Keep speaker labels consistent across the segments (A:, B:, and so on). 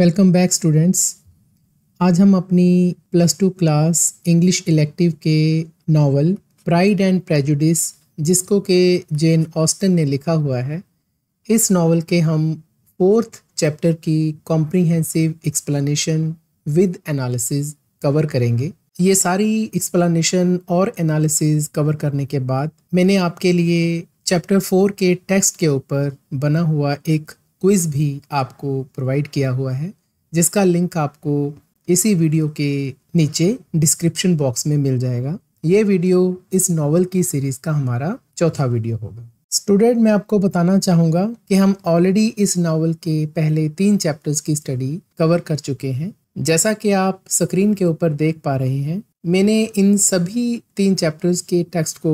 A: Welcome back students आज हम अपनी plus two class English elective के नावल प्राइड एंड प्रेजुडिस जिसको के जेन ऑस्टन ने लिखा हुआ है इस नावल के हम फोर्थ चैप्टर की comprehensive explanation with analysis cover करेंगे ये सारी एक्सप्लेनेशन और एनालिसिस कवर करने के बाद मैंने आपके लिए चैप्टर फोर के टेक्स्ट के ऊपर बना हुआ एक क्विज़ भी आपको प्रोवाइड किया हुआ है जिसका लिंक आपको इसी वीडियो के नीचे डिस्क्रिप्शन बॉक्स में मिल जाएगा ये वीडियो इस नॉवल की सीरीज़ का हमारा चौथा वीडियो होगा स्टूडेंट मैं आपको बताना चाहूँगा कि हम ऑलरेडी इस नावल के पहले तीन चैप्टर्स की स्टडी कवर कर चुके हैं जैसा कि आप स्क्रीन के ऊपर देख पा रहे हैं मैंने इन सभी तीन चैप्टर्स के टेक्स्ट को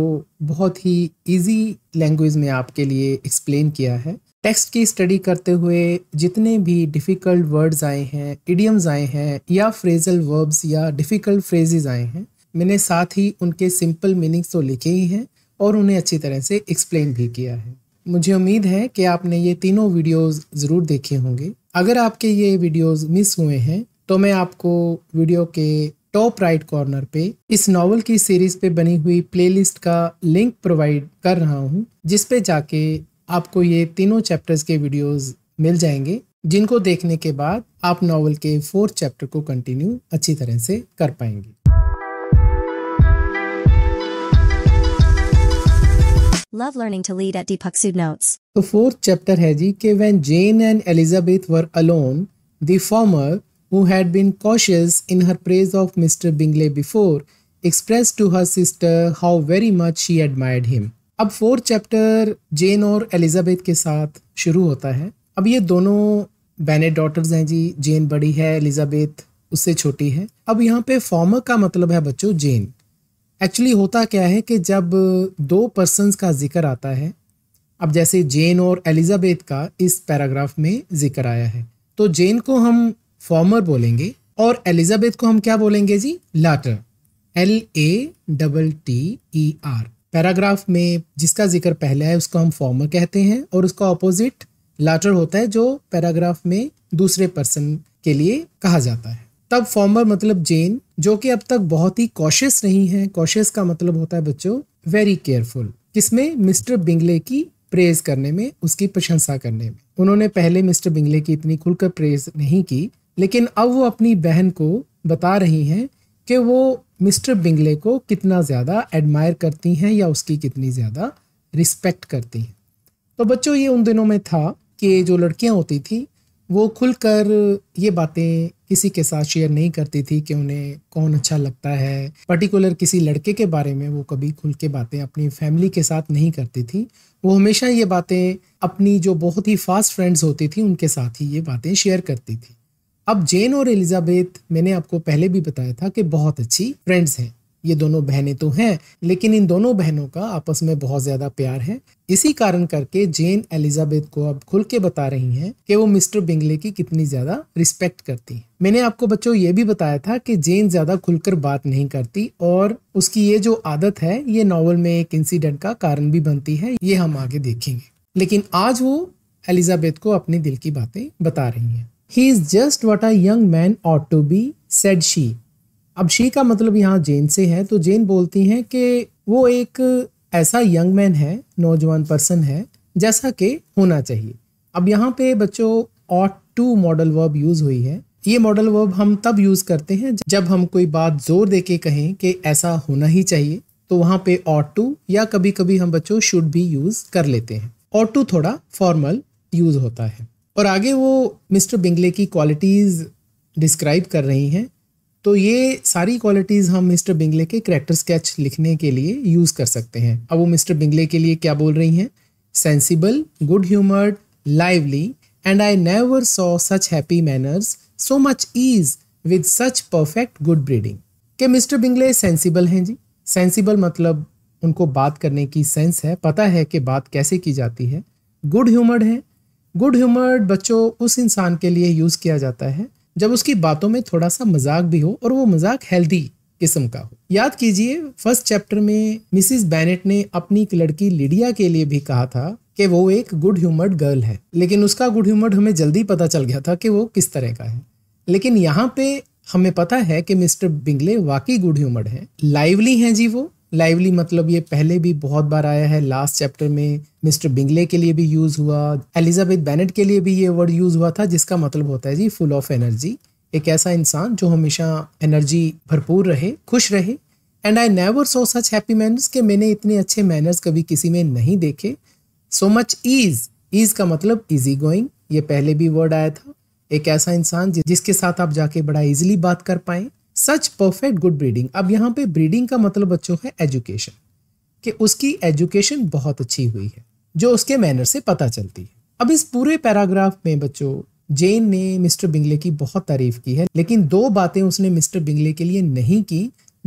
A: बहुत ही इजी लैंग्वेज में आपके लिए एक्सप्लेन किया है टेक्स्ट की स्टडी करते हुए जितने भी डिफ़िकल्ट वर्ड्स आए हैं इडियम्स आए हैं या फ्रेजल वर्ब्स या डिफ़िकल्ट फ्रेजेज आए हैं मैंने साथ ही उनके सिंपल मीनिंग्स तो लिखे ही हैं और उन्हें अच्छी तरह से एक्सप्लेन भी किया है मुझे उम्मीद है कि आपने ये तीनों वीडियोस ज़रूर देखे होंगे अगर आपके ये वीडियोस मिस हुए हैं तो मैं आपको वीडियो के टॉप राइट कॉर्नर पे इस नॉवल की सीरीज पे बनी हुई प्लेलिस्ट का लिंक प्रोवाइड कर रहा हूँ जिसपे जाके आपको ये तीनों चैप्टर्स के वीडियोस मिल जाएंगे जिनको देखने के बाद आप नॉवल के फोर्थ चैप्टर को कंटिन्यू अच्छी तरह से कर पाएंगे Love learning to lead at Deepak Sood Notes. The fourth chapter है जी कि when Jane and Elizabeth were alone, the former, who had been cautious in her praise of Mr. Bingley before, expressed to her sister how very much she admired him. अब fourth chapter Jane और Elizabeth के साथ शुरू होता है अब ये दोनों बैनेट डॉटर्स हैं जी जेन बड़ी है एलिजाबेथ उससे छोटी है अब यहाँ पे फॉर्मर का मतलब है बच्चों जेन एक्चुअली होता क्या है कि जब दो पर्सन का जिक्र आता है अब जैसे जेन और एलिजाबेथ का इस पैराग्राफ में जिक्र आया है तो जेन को हम फॉर्मर बोलेंगे और एलिजाबेथ को हम क्या बोलेंगे जी latter L A double T E R paragraph में जिसका जिक्र पहले है उसको हम फॉर्मर कहते हैं और उसका ऑपोजिट लाटर होता है जो पैराग्राफ में दूसरे पर्सन के लिए कहा जाता है तब फॉर्मर मतलब जेन जो कि अब तक बहुत ही कॉशियस नहीं है कॉशियस का मतलब होता है बच्चों वेरी केयरफुल किसमें मिस्टर बिंगले की प्रेज करने में उसकी प्रशंसा करने में उन्होंने पहले मिस्टर बिंगले की इतनी खुलकर प्रेज नहीं की लेकिन अब वो अपनी बहन को बता रही हैं कि वो मिस्टर बिंगले को कितना ज़्यादा एडमायर करती हैं या उसकी कितनी ज़्यादा रिस्पेक्ट करती हैं तो बच्चों ये उन दिनों में था कि जो लड़कियां होती थी वो खुलकर ये बातें किसी के साथ शेयर नहीं करती थी कि उन्हें कौन अच्छा लगता है पर्टिकुलर किसी लड़के के बारे में वो कभी खुल के बातें अपनी फैमिली के साथ नहीं करती थी वो हमेशा ये बातें अपनी जो बहुत ही फास्ट फ्रेंड्स होती थी उनके साथ ही ये बातें शेयर करती थी अब जेन और एलिजाबेथ मैंने आपको पहले भी बताया था कि बहुत अच्छी फ्रेंड्स हैं ये दोनों बहनें तो हैं लेकिन इन दोनों बहनों का आपस में बहुत ज्यादा प्यार है इसी कारण करके जेन एलिजाबेथ को अब खुल के बता रही हैं कि वो मिस्टर बिंगले की कितनी ज्यादा रिस्पेक्ट करती है मैंने आपको बच्चों ये भी बताया था कि जेन ज्यादा खुलकर बात नहीं करती और उसकी ये जो आदत है ये नॉवल में एक इंसिडेंट का कारण भी बनती है ये हम आगे देखेंगे लेकिन आज वो एलिजाबेथ को अपने दिल की बातें बता रही हैं he is just what a young man ought to be said she अब शी का मतलब यहाँ जेन से है तो जेन बोलती हैं कि वो एक ऐसा यंग मैन है नौजवान पर्सन है जैसा कि होना चाहिए अब यहाँ पे बच्चों ought to modal verb use हुई है ये मॉडल वर्ब हम तब यूज़ करते हैं जब हम कोई बात जोर दे के कहें कि ऐसा होना ही चाहिए तो वहाँ पे ऑट टू या कभी कभी हम बच्चों शुड भी यूज़ कर लेते हैं ऑट टू थोड़ा फॉर्मल यूज़ होता है और आगे वो मिस्टर बिंगले की क्वालिटीज़ डिस्क्राइब कर रही हैं तो ये सारी क्वालिटीज़ हम मिस्टर बिंगले के करेक्टर स्केच लिखने के लिए यूज़ कर सकते हैं अब वो मिस्टर बिंगले के लिए क्या बोल रही हैं sensible good humoured lively and I never saw such happy manners so much ease with such perfect good breeding के मिस्टर बिंगले सेंसिबल हैं जी सेंसिबल मतलब उनको बात करने की सेंस है पता है कि बात कैसे की जाती है गुड ह्यूमर्ड हैं गुड ह्यूमर्ड बच्चों उस इंसान के लिए यूज़ किया जाता है जब उसकी बातों में थोड़ा सा मजाक भी हो और वो मजाक हेल्दी किस्म का हो याद कीजिए फर्स्ट चैप्टर में मिसिस बैनेट ने अपनी एक लड़की लिडिया के लिए भी कहा था कि वो एक गुड ह्यूमर्ड गर्ल है लेकिन उसका गुड ह्यूमर्ड हमें जल्दी पता चल गया था कि वो किस तरह का है लेकिन यहाँ पे हमें पता है कि मिस्टर बिंगले वाकई गुड ह्यूमर्ड है लाइवली हैं जी वो लाइवली मतलब ये पहले भी बहुत बार आया है लास्ट चैप्टर में मिस्टर बिंगले के लिए भी यूज़ हुआ एलिजाबेथ बैनेट के लिए भी ये वर्ड यूज़ हुआ था जिसका मतलब होता है जी फुल ऑफ एनर्जी एक ऐसा इंसान जो हमेशा एनर्जी भरपूर रहे खुश रहे and I never saw such happy manners के मैंने इतने अच्छे मैनर्स कभी किसी में नहीं देखे सो मच ईज ईज का मतलब ईजी गोइंग ये पहले भी वर्ड आया था एक ऐसा इंसान जिसके साथ आप जाके बड़ा इजिली बात कर पाएं सच परफेक्ट गुड ब्रीडिंग अब यहाँ पे ब्रीडिंग का मतलब बच्चों है एजुकेशन कि उसकी एजुकेशन बहुत अच्छी हुई है जो उसके मैनर से पता चलती है अब इस पूरे पैराग्राफ में बच्चों जेन ने मिस्टर बिंगले की बहुत तारीफ की है लेकिन दो बातें उसने मिस्टर बिंगले के लिए नहीं की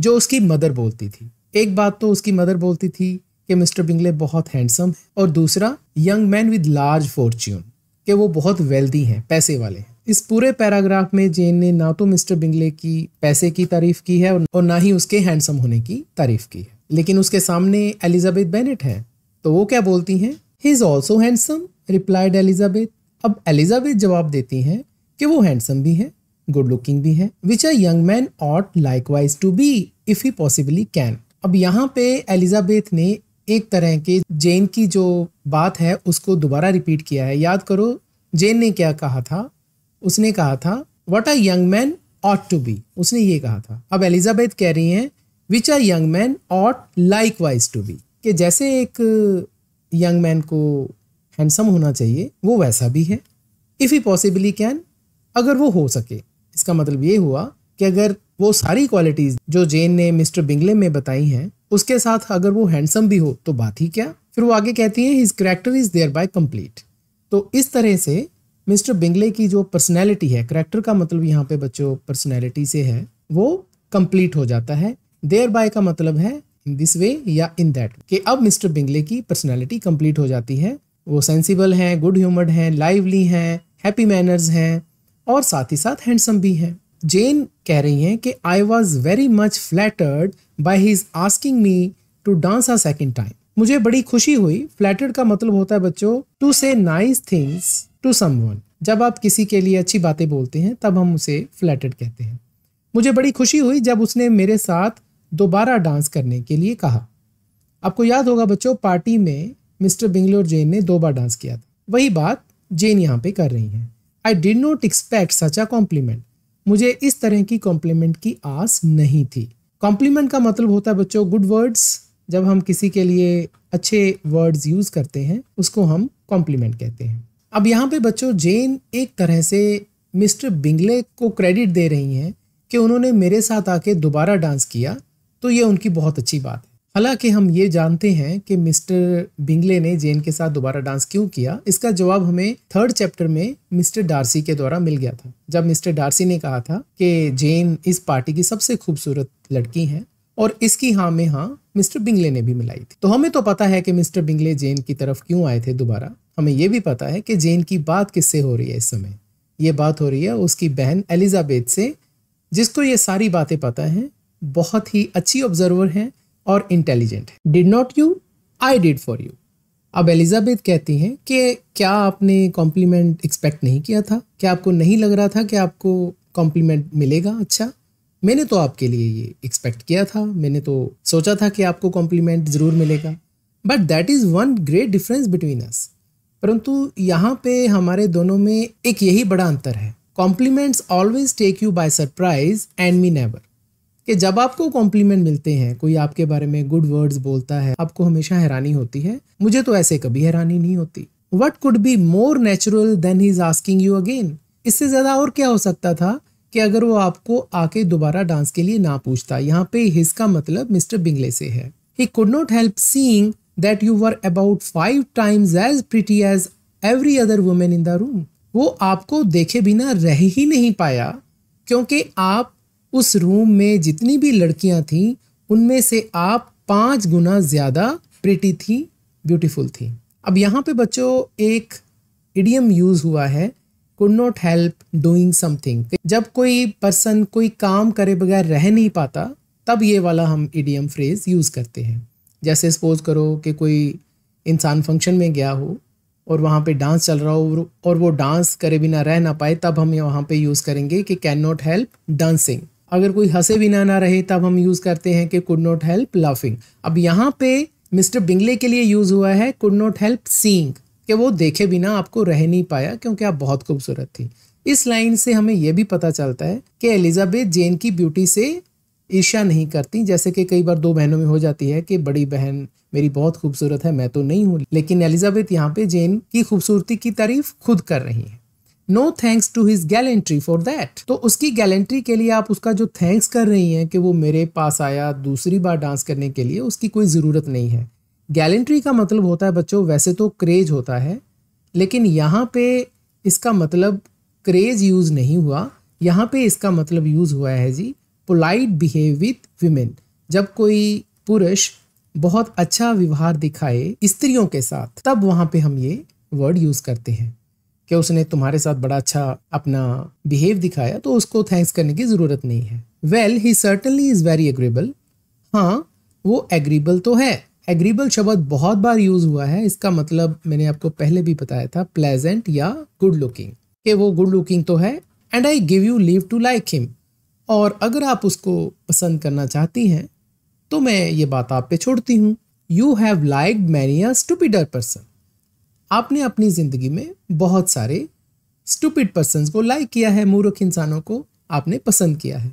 A: जो उसकी मदर बोलती थी एक बात तो उसकी मदर बोलती थी कि मिस्टर बिंगले बहुत हैंडसम है और दूसरा young man with large fortune कि वो बहुत वेल्दी हैं पैसे वाले हैं इस पूरे पैराग्राफ में जेन ने ना तो मिस्टर बिंगले की पैसे की तारीफ की है और ना ही उसके हैंडसम होने की तारीफ की है लेकिन उसके सामने एलिजाबेथ बेनेट है तो वो क्या बोलती हैं he is also handsome replied Elizabeth अब एलिजाबेथ जवाब देती हैं कि वो हैंडसम भी है गुड लुकिंग भी है which a young man ought likewise to be if he possibly can अब यहाँ पे एलिजाबेथ ने एक तरह के जेन की जो बात है उसको दोबारा रिपीट किया है याद करो जेन ने क्या कहा था उसने कहा था what are young man ought to be उसने ये कहा था अब एलिजाबेथ कह रही हैं which are young man ought likewise to be कि जैसे एक यंग मैन को हैंडसम होना चाहिए वो वैसा भी है इफ़ ही पॉसिबली कैन अगर वो हो सके इसका मतलब ये हुआ कि अगर वो सारी क्वालिटीज़ जो जेन ने मिस्टर बिंगले में बताई हैं उसके साथ अगर वो हैंडसम भी हो तो बात ही क्या फिर वो आगे कहती हैं his character is thereby complete तो इस तरह से मिस्टर बिंगले की जो पर्सनैलिटी है करेक्टर का मतलब यहाँ पे बच्चों पर्सनैलिटी से है वो कंप्लीट हो जाता है देयर बाय का मतलब है इन दिस वे या इन दैट कि अब मिस्टर बिंगले की पर्सनैलिटी कंप्लीट हो जाती है वो सेंसिबल हैं गुड ह्यूमर्ड हैं लाइवली हैं हैप्पी मैनर्स हैं और साथ ही साथ हैंडसम भी हैं जेन कह रही हैं कि I was very much flattered by his asking me to dance a second time मुझे बड़ी खुशी हुई फ्लैटर्ड का मतलब होता है बच्चों टू से नाइस थिंग्स टू समवन जब आप किसी के लिए अच्छी बातें बोलते हैं तब हम उसे फ्लैटर्ड कहते हैं मुझे बड़ी खुशी हुई जब उसने मेरे साथ दोबारा डांस करने के लिए कहा आपको याद होगा बच्चों पार्टी में मिस्टर बिंगलोर जेन ने दो बार डांस किया था वही बात जेन यहाँ पे कर रही हैं I did not expect such a compliment मुझे इस तरह की कॉम्प्लीमेंट की आस नहीं थी कॉम्प्लीमेंट का मतलब होता है बच्चों गुड वर्ड्स जब हम किसी के लिए अच्छे वर्ड्स यूज़ करते हैं उसको हम कॉम्प्लीमेंट कहते हैं अब यहाँ पे बच्चों जेन एक तरह से मिस्टर बिंगले को क्रेडिट दे रही हैं कि उन्होंने मेरे साथ आके दोबारा डांस किया तो ये उनकी बहुत अच्छी बात है हालांकि हम ये जानते हैं कि मिस्टर बिंगले ने जेन के साथ दोबारा डांस क्यों किया इसका जवाब हमें थर्ड चैप्टर में मिस्टर डार्सी के द्वारा मिल गया था जब मिस्टर डार्सी ने कहा था कि जेन इस पार्टी की सबसे खूबसूरत लड़की हैं और इसकी हाँ में हाँ मिस्टर बिंगले ने भी मिलाई थी तो हमें तो पता है कि मिस्टर बिंगले जेन की तरफ क्यों आए थे दोबारा हमें यह भी पता है कि जेन की बात किससे हो रही है इस समय ये बात हो रही है उसकी बहन एलिजाबेथ से जिसको ये सारी बातें पता हैं बहुत ही अच्छी ऑब्जर्वर हैं और इंटेलिजेंट है did not you I did for you अब एलिजाबेथ कहती हैं कि क्या आपने कॉम्प्लीमेंट एक्सपेक्ट नहीं किया था क्या आपको नहीं लग रहा था कि आपको कॉम्प्लीमेंट मिलेगा अच्छा मैंने तो आपके लिए ये एक्सपेक्ट किया था मैंने तो सोचा था कि आपको कॉम्प्लीमेंट ज़रूर मिलेगा but that is one great difference between us परंतु यहाँ पे हमारे दोनों में एक यही बड़ा अंतर है compliments always take you by surprise and me never कि जब आपको कॉम्प्लीमेंट मिलते हैं कोई आपके बारे में गुड वर्ड्स बोलता है आपको हमेशा हैरानी होती है मुझे तो ऐसे कभी हैरानी नहीं होती what could be more natural than he is asking you again इससे ज़्यादा और क्या हो सकता था कि अगर वो आपको आके दोबारा डांस के लिए ना पूछता यहाँ पे हिस का मतलब मिस्टर बिंगले से है he could not help seeing that you were about five times as pretty as every other women in the room वो आपको देखे बिना रह ही नहीं पाया क्योंकि आप उस रूम में जितनी भी लड़कियां थीं उनमें से आप पांच गुना ज़्यादा प्रिटी थी ब्यूटीफुल थी अब यहाँ पे बच्चों एक इडियम यूज़ हुआ है could not help doing something जब कोई पर्सन कोई काम करे बगैर रह नहीं पाता तब ये वाला हम इडियम फ्रेज यूज़ करते हैं जैसे सपोज करो कि कोई इंसान फंक्शन में गया हो और वहाँ पे डांस चल रहा हो और वो डांस करे बिना रह ना पाए तब हम वहाँ पे यूज़ करेंगे कि कैन नॉट हेल्प डांसिंग अगर कोई हंसे बिना ना रहे तब हम यूज़ करते हैं कि कुड नॉट हेल्प लाफिंग अब यहाँ पे मिस्टर बिंगले के लिए यूज़ हुआ है कुड नॉट हेल्प सींग कि वो देखे बिना आपको रह नहीं पाया क्योंकि आप बहुत खूबसूरत थी इस लाइन से हमें यह भी पता चलता है कि एलिजाबेथ जेन की ब्यूटी से ईर्ष्या नहीं करती जैसे कि कई बार दो बहनों में हो जाती है कि बड़ी बहन मेरी बहुत खूबसूरत है मैं तो नहीं हूँ लेकिन एलिजाबेथ यहाँ पे जेन की खूबसूरती की तारीफ खुद कर रही है no thanks to his gallantry for that तो उसकी गैलेंट्री के लिए आप उसका जो थैंक्स कर रही हैं कि वो मेरे पास आया दूसरी बार डांस करने के लिए उसकी कोई ज़रूरत नहीं है गैलेंट्री का मतलब होता है बच्चों वैसे तो क्रेज होता है लेकिन यहाँ पे इसका मतलब क्रेज यूज़ नहीं हुआ यहाँ पे इसका मतलब यूज़ हुआ है जी पोलाइट बिहेव विथ वीमेन जब कोई पुरुष बहुत अच्छा व्यवहार दिखाए स्त्रियों के साथ तब वहाँ पे हम ये वर्ड यूज़ करते हैं कि उसने तुम्हारे साथ बड़ा अच्छा अपना बिहेव दिखाया तो उसको थैंक्स करने की ज़रूरत नहीं है well he certainly is very agreeable हाँ वो एग्रीबल तो है एग्रीबल शब्द बहुत बार यूज़ हुआ है इसका मतलब मैंने आपको पहले भी बताया था प्लेजेंट या गुड लुकिंग कि वो गुड लुकिंग तो है and I give you leave to like him और अगर आप उसको पसंद करना चाहती हैं तो मैं ये बात आप पे छोड़ती हूँ you have like many a stupider person आपने अपनी ज़िंदगी में बहुत सारे स्टूपिड पर्सन को लाइक किया है मूर्ख इंसानों को आपने पसंद किया है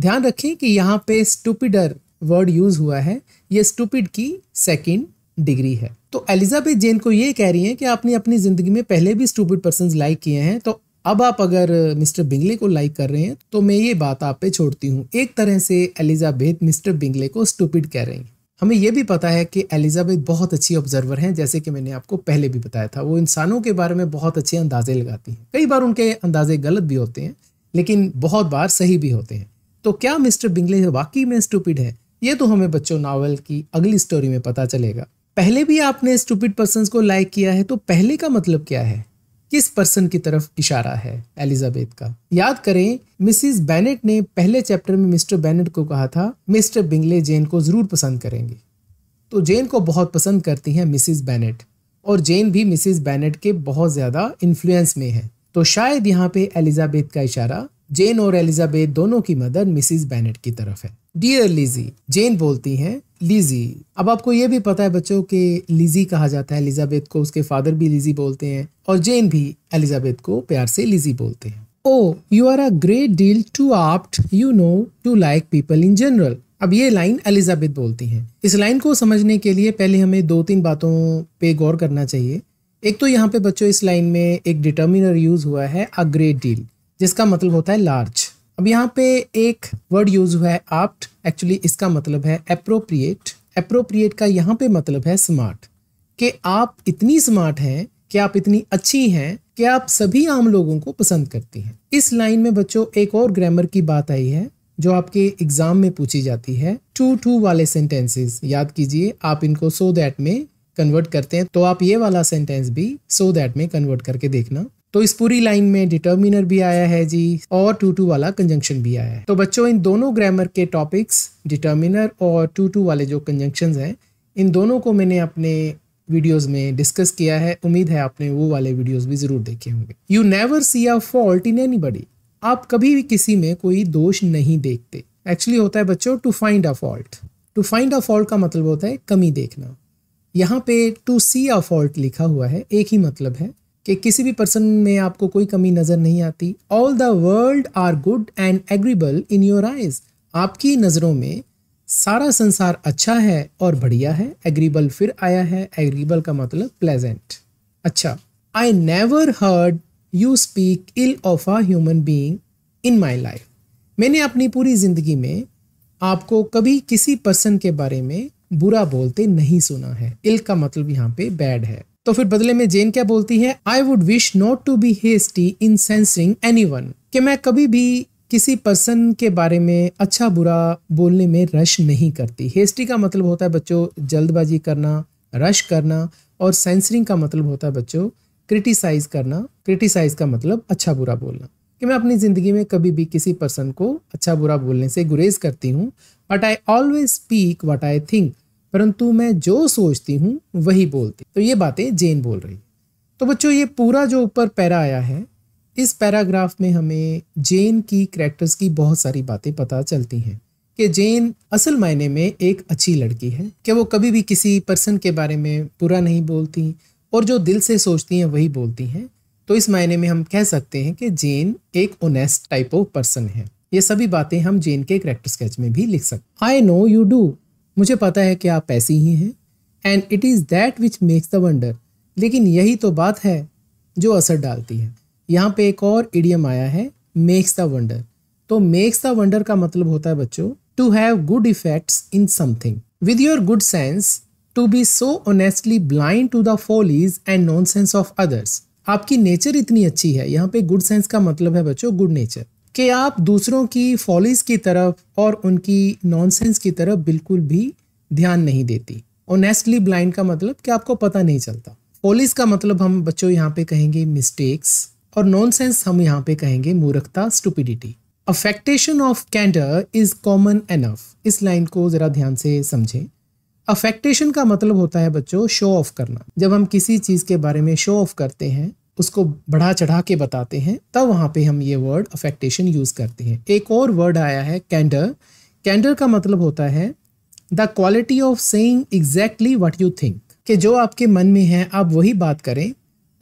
A: ध्यान रखें कि यहाँ पे स्टूपिडर वर्ड यूज़ हुआ है ये स्टूपिड की सेकेंड डिग्री है तो एलिजाबेथ जेन को ये कह रही हैं कि आपने अपनी ज़िंदगी में पहले भी स्टूपिड पर्सन लाइक किए हैं तो अब आप अगर मिस्टर बिंगले को लाइक कर रहे हैं तो मैं ये बात आप पे छोड़ती हूँ एक तरह से एलिजाबेथ मिस्टर बिंगले को स्टूपिड कह रही हैं हमें यह भी पता है कि एलिजाबेथ बहुत अच्छी ऑब्जर्वर हैं जैसे कि मैंने आपको पहले भी बताया था वो इंसानों के बारे में बहुत अच्छे अंदाजे लगाती हैं कई बार उनके अंदाजे गलत भी होते हैं लेकिन बहुत बार सही भी होते हैं तो क्या मिस्टर बिंगले वाकई में स्टूपिड है ये तो हमें बच्चों नावल की अगली स्टोरी में पता चलेगा पहले भी आपने स्टूपिड पर्सन को लाइक किया है तो पहले का मतलब क्या है किस पर्सन की तरफ इशारा है एलिजाबेथ का याद करें मिसिस बेनेट ने पहले चैप्टर में मिस्टर बेनेट को कहा था मिस्टर बिंगले जेन को ज़रूर पसंद करेंगे तो जेन को बहुत पसंद करती हैं मिसिस बेनेट और जेन भी मिसिस बेनेट के बहुत ज़्यादा इन्फ्लुएंस में है तो शायद यहाँ पे एलिजाबेथ का इशारा जेन और एलिजाबेथ दोनों की मदर मिसिज बेनेट की तरफ है डियर लिजी जेन बोलती हैं लिजी अब आपको ये भी पता है बच्चों के लिजी कहा जाता है एलिजाबेथ को उसके फादर भी लिजी बोलते हैं और जेन भी एलिजाबेथ को प्यार से लिजी बोलते हैं oh you are a great deal too apt you know to like people in general अब ये लाइन एलिजाबेथ बोलती हैं इस लाइन को समझने के लिए पहले हमें दो तीन बातों पे गौर करना चाहिए एक तो यहाँ पे बच्चों इस लाइन में एक डिटर्मिनर यूज हुआ है अ ग्रेट डील जिसका मतलब होता है लार्ज अब यहाँ पे एक वर्ड यूज हुआ है आप्ट एक्चुअली इसका मतलब है अप्रोप्रिएट अप्रोप्रिएट का यहाँ पे मतलब है स्मार्ट कि आप इतनी स्मार्ट हैं कि आप इतनी अच्छी हैं कि आप सभी आम लोगों को पसंद करती हैं इस लाइन में बच्चों एक और ग्रामर की बात आई है जो आपके एग्जाम में पूछी जाती है टू टू वाले सेंटेंसेस याद कीजिए आप इनको सो so दैट में कन्वर्ट करते हैं तो आप ये वाला सेंटेंस भी सो so दैट में कन्वर्ट करके देखना तो इस पूरी लाइन में डिटर्मिनर भी आया है जी और टू टू वाला कंजंक्शन भी आया है तो बच्चों इन दोनों ग्रामर के टॉपिक्स डिटर्मिनर और टू टू वाले जो कंजंक्शन हैं इन दोनों को मैंने अपने वीडियोस में डिस्कस किया है उम्मीद है आपने वो वाले वीडियोस भी ज़रूर देखे होंगे you never see a fault in any आप कभी भी किसी में कोई दोष नहीं देखते एक्चुअली होता है बच्चों to find a fault to find a fault का मतलब होता है कमी देखना यहाँ पे टू सी अ फॉल्ट लिखा हुआ है एक ही मतलब है कि किसी भी पर्सन में आपको कोई कमी नज़र नहीं आती all the world are good and agreeable in your eyes आपकी नज़रों में सारा संसार अच्छा है और बढ़िया है एग्रीबल फिर आया है एग्रीबल का मतलब प्लेजेंट अच्छा I never heard you speak ill of a human being in my life मैंने अपनी पूरी ज़िंदगी में आपको कभी किसी पर्सन के बारे में बुरा बोलते नहीं सुना है इल का मतलब यहाँ पे बैड है तो फिर बदले में जेन क्या बोलती है I would wish not to be hasty in censuring any one कि मैं कभी भी किसी पर्सन के बारे में अच्छा बुरा बोलने में रश नहीं करती हेस्टी का मतलब होता है बच्चों जल्दबाजी करना रश करना और सेंसरिंग का मतलब होता है बच्चों क्रिटिसाइज करना क्रिटिसाइज का मतलब अच्छा बुरा बोलना कि मैं अपनी ज़िंदगी में कभी भी किसी पर्सन को अच्छा बुरा बोलने से गुरेज करती हूँ but I always speak what I think परंतु मैं जो सोचती हूँ वही बोलती तो ये बातें जेन बोल रही है तो बच्चों ये पूरा जो ऊपर पैरा आया है इस पैराग्राफ में हमें जेन की करेक्टर्स की बहुत सारी बातें पता चलती हैं कि जेन असल मायने में एक अच्छी लड़की है कि वो कभी भी किसी पर्सन के बारे में पूरा नहीं बोलती और जो दिल से सोचती हैं वही बोलती हैं तो इस मायने में हम कह सकते हैं कि जेन एक ओनेस्ट टाइप ऑफ पर्सन है ये सभी बातें हम जेन के करेक्टर स्केच में भी लिख सकते आई नो यू डू मुझे पता है कि आप ऐसे ही हैं and it is that which makes the wonder लेकिन यही तो बात है जो असर डालती है यहाँ पे एक और इडियम आया है मेक्स द वंडर तो मेक्स द वंडर का मतलब होता है बच्चों to have good effects in something with your good sense to be so honestly blind to the follies and nonsense of others आपकी नेचर इतनी अच्छी है यहाँ पे गुड सेंस का मतलब है बच्चों गुड नेचर कि आप दूसरों की फॉलीज की तरफ और उनकी नॉनसेंस की तरफ बिल्कुल भी ध्यान नहीं देती ऑनेस्टली ब्लाइंड का मतलब कि आपको पता नहीं चलता फॉलीज का मतलब हम बच्चों यहाँ पे कहेंगे मिस्टेक्स और नॉनसेंस हम यहाँ पे कहेंगे मूर्खता stupidity affectation of candour is common enough इस लाइन को ज़रा ध्यान से समझें अफेक्टेशन का मतलब होता है बच्चों शो ऑफ करना जब हम किसी चीज़ के बारे में शो ऑफ करते हैं उसको बढ़ा चढ़ा के बताते हैं तब वहाँ पे हम ये वर्ड अफेक्टेशन यूज़ करते हैं एक और वर्ड आया है कैंडर कैंडर का मतलब होता है the quality of saying exactly what you think कि जो आपके मन में है आप वही बात करें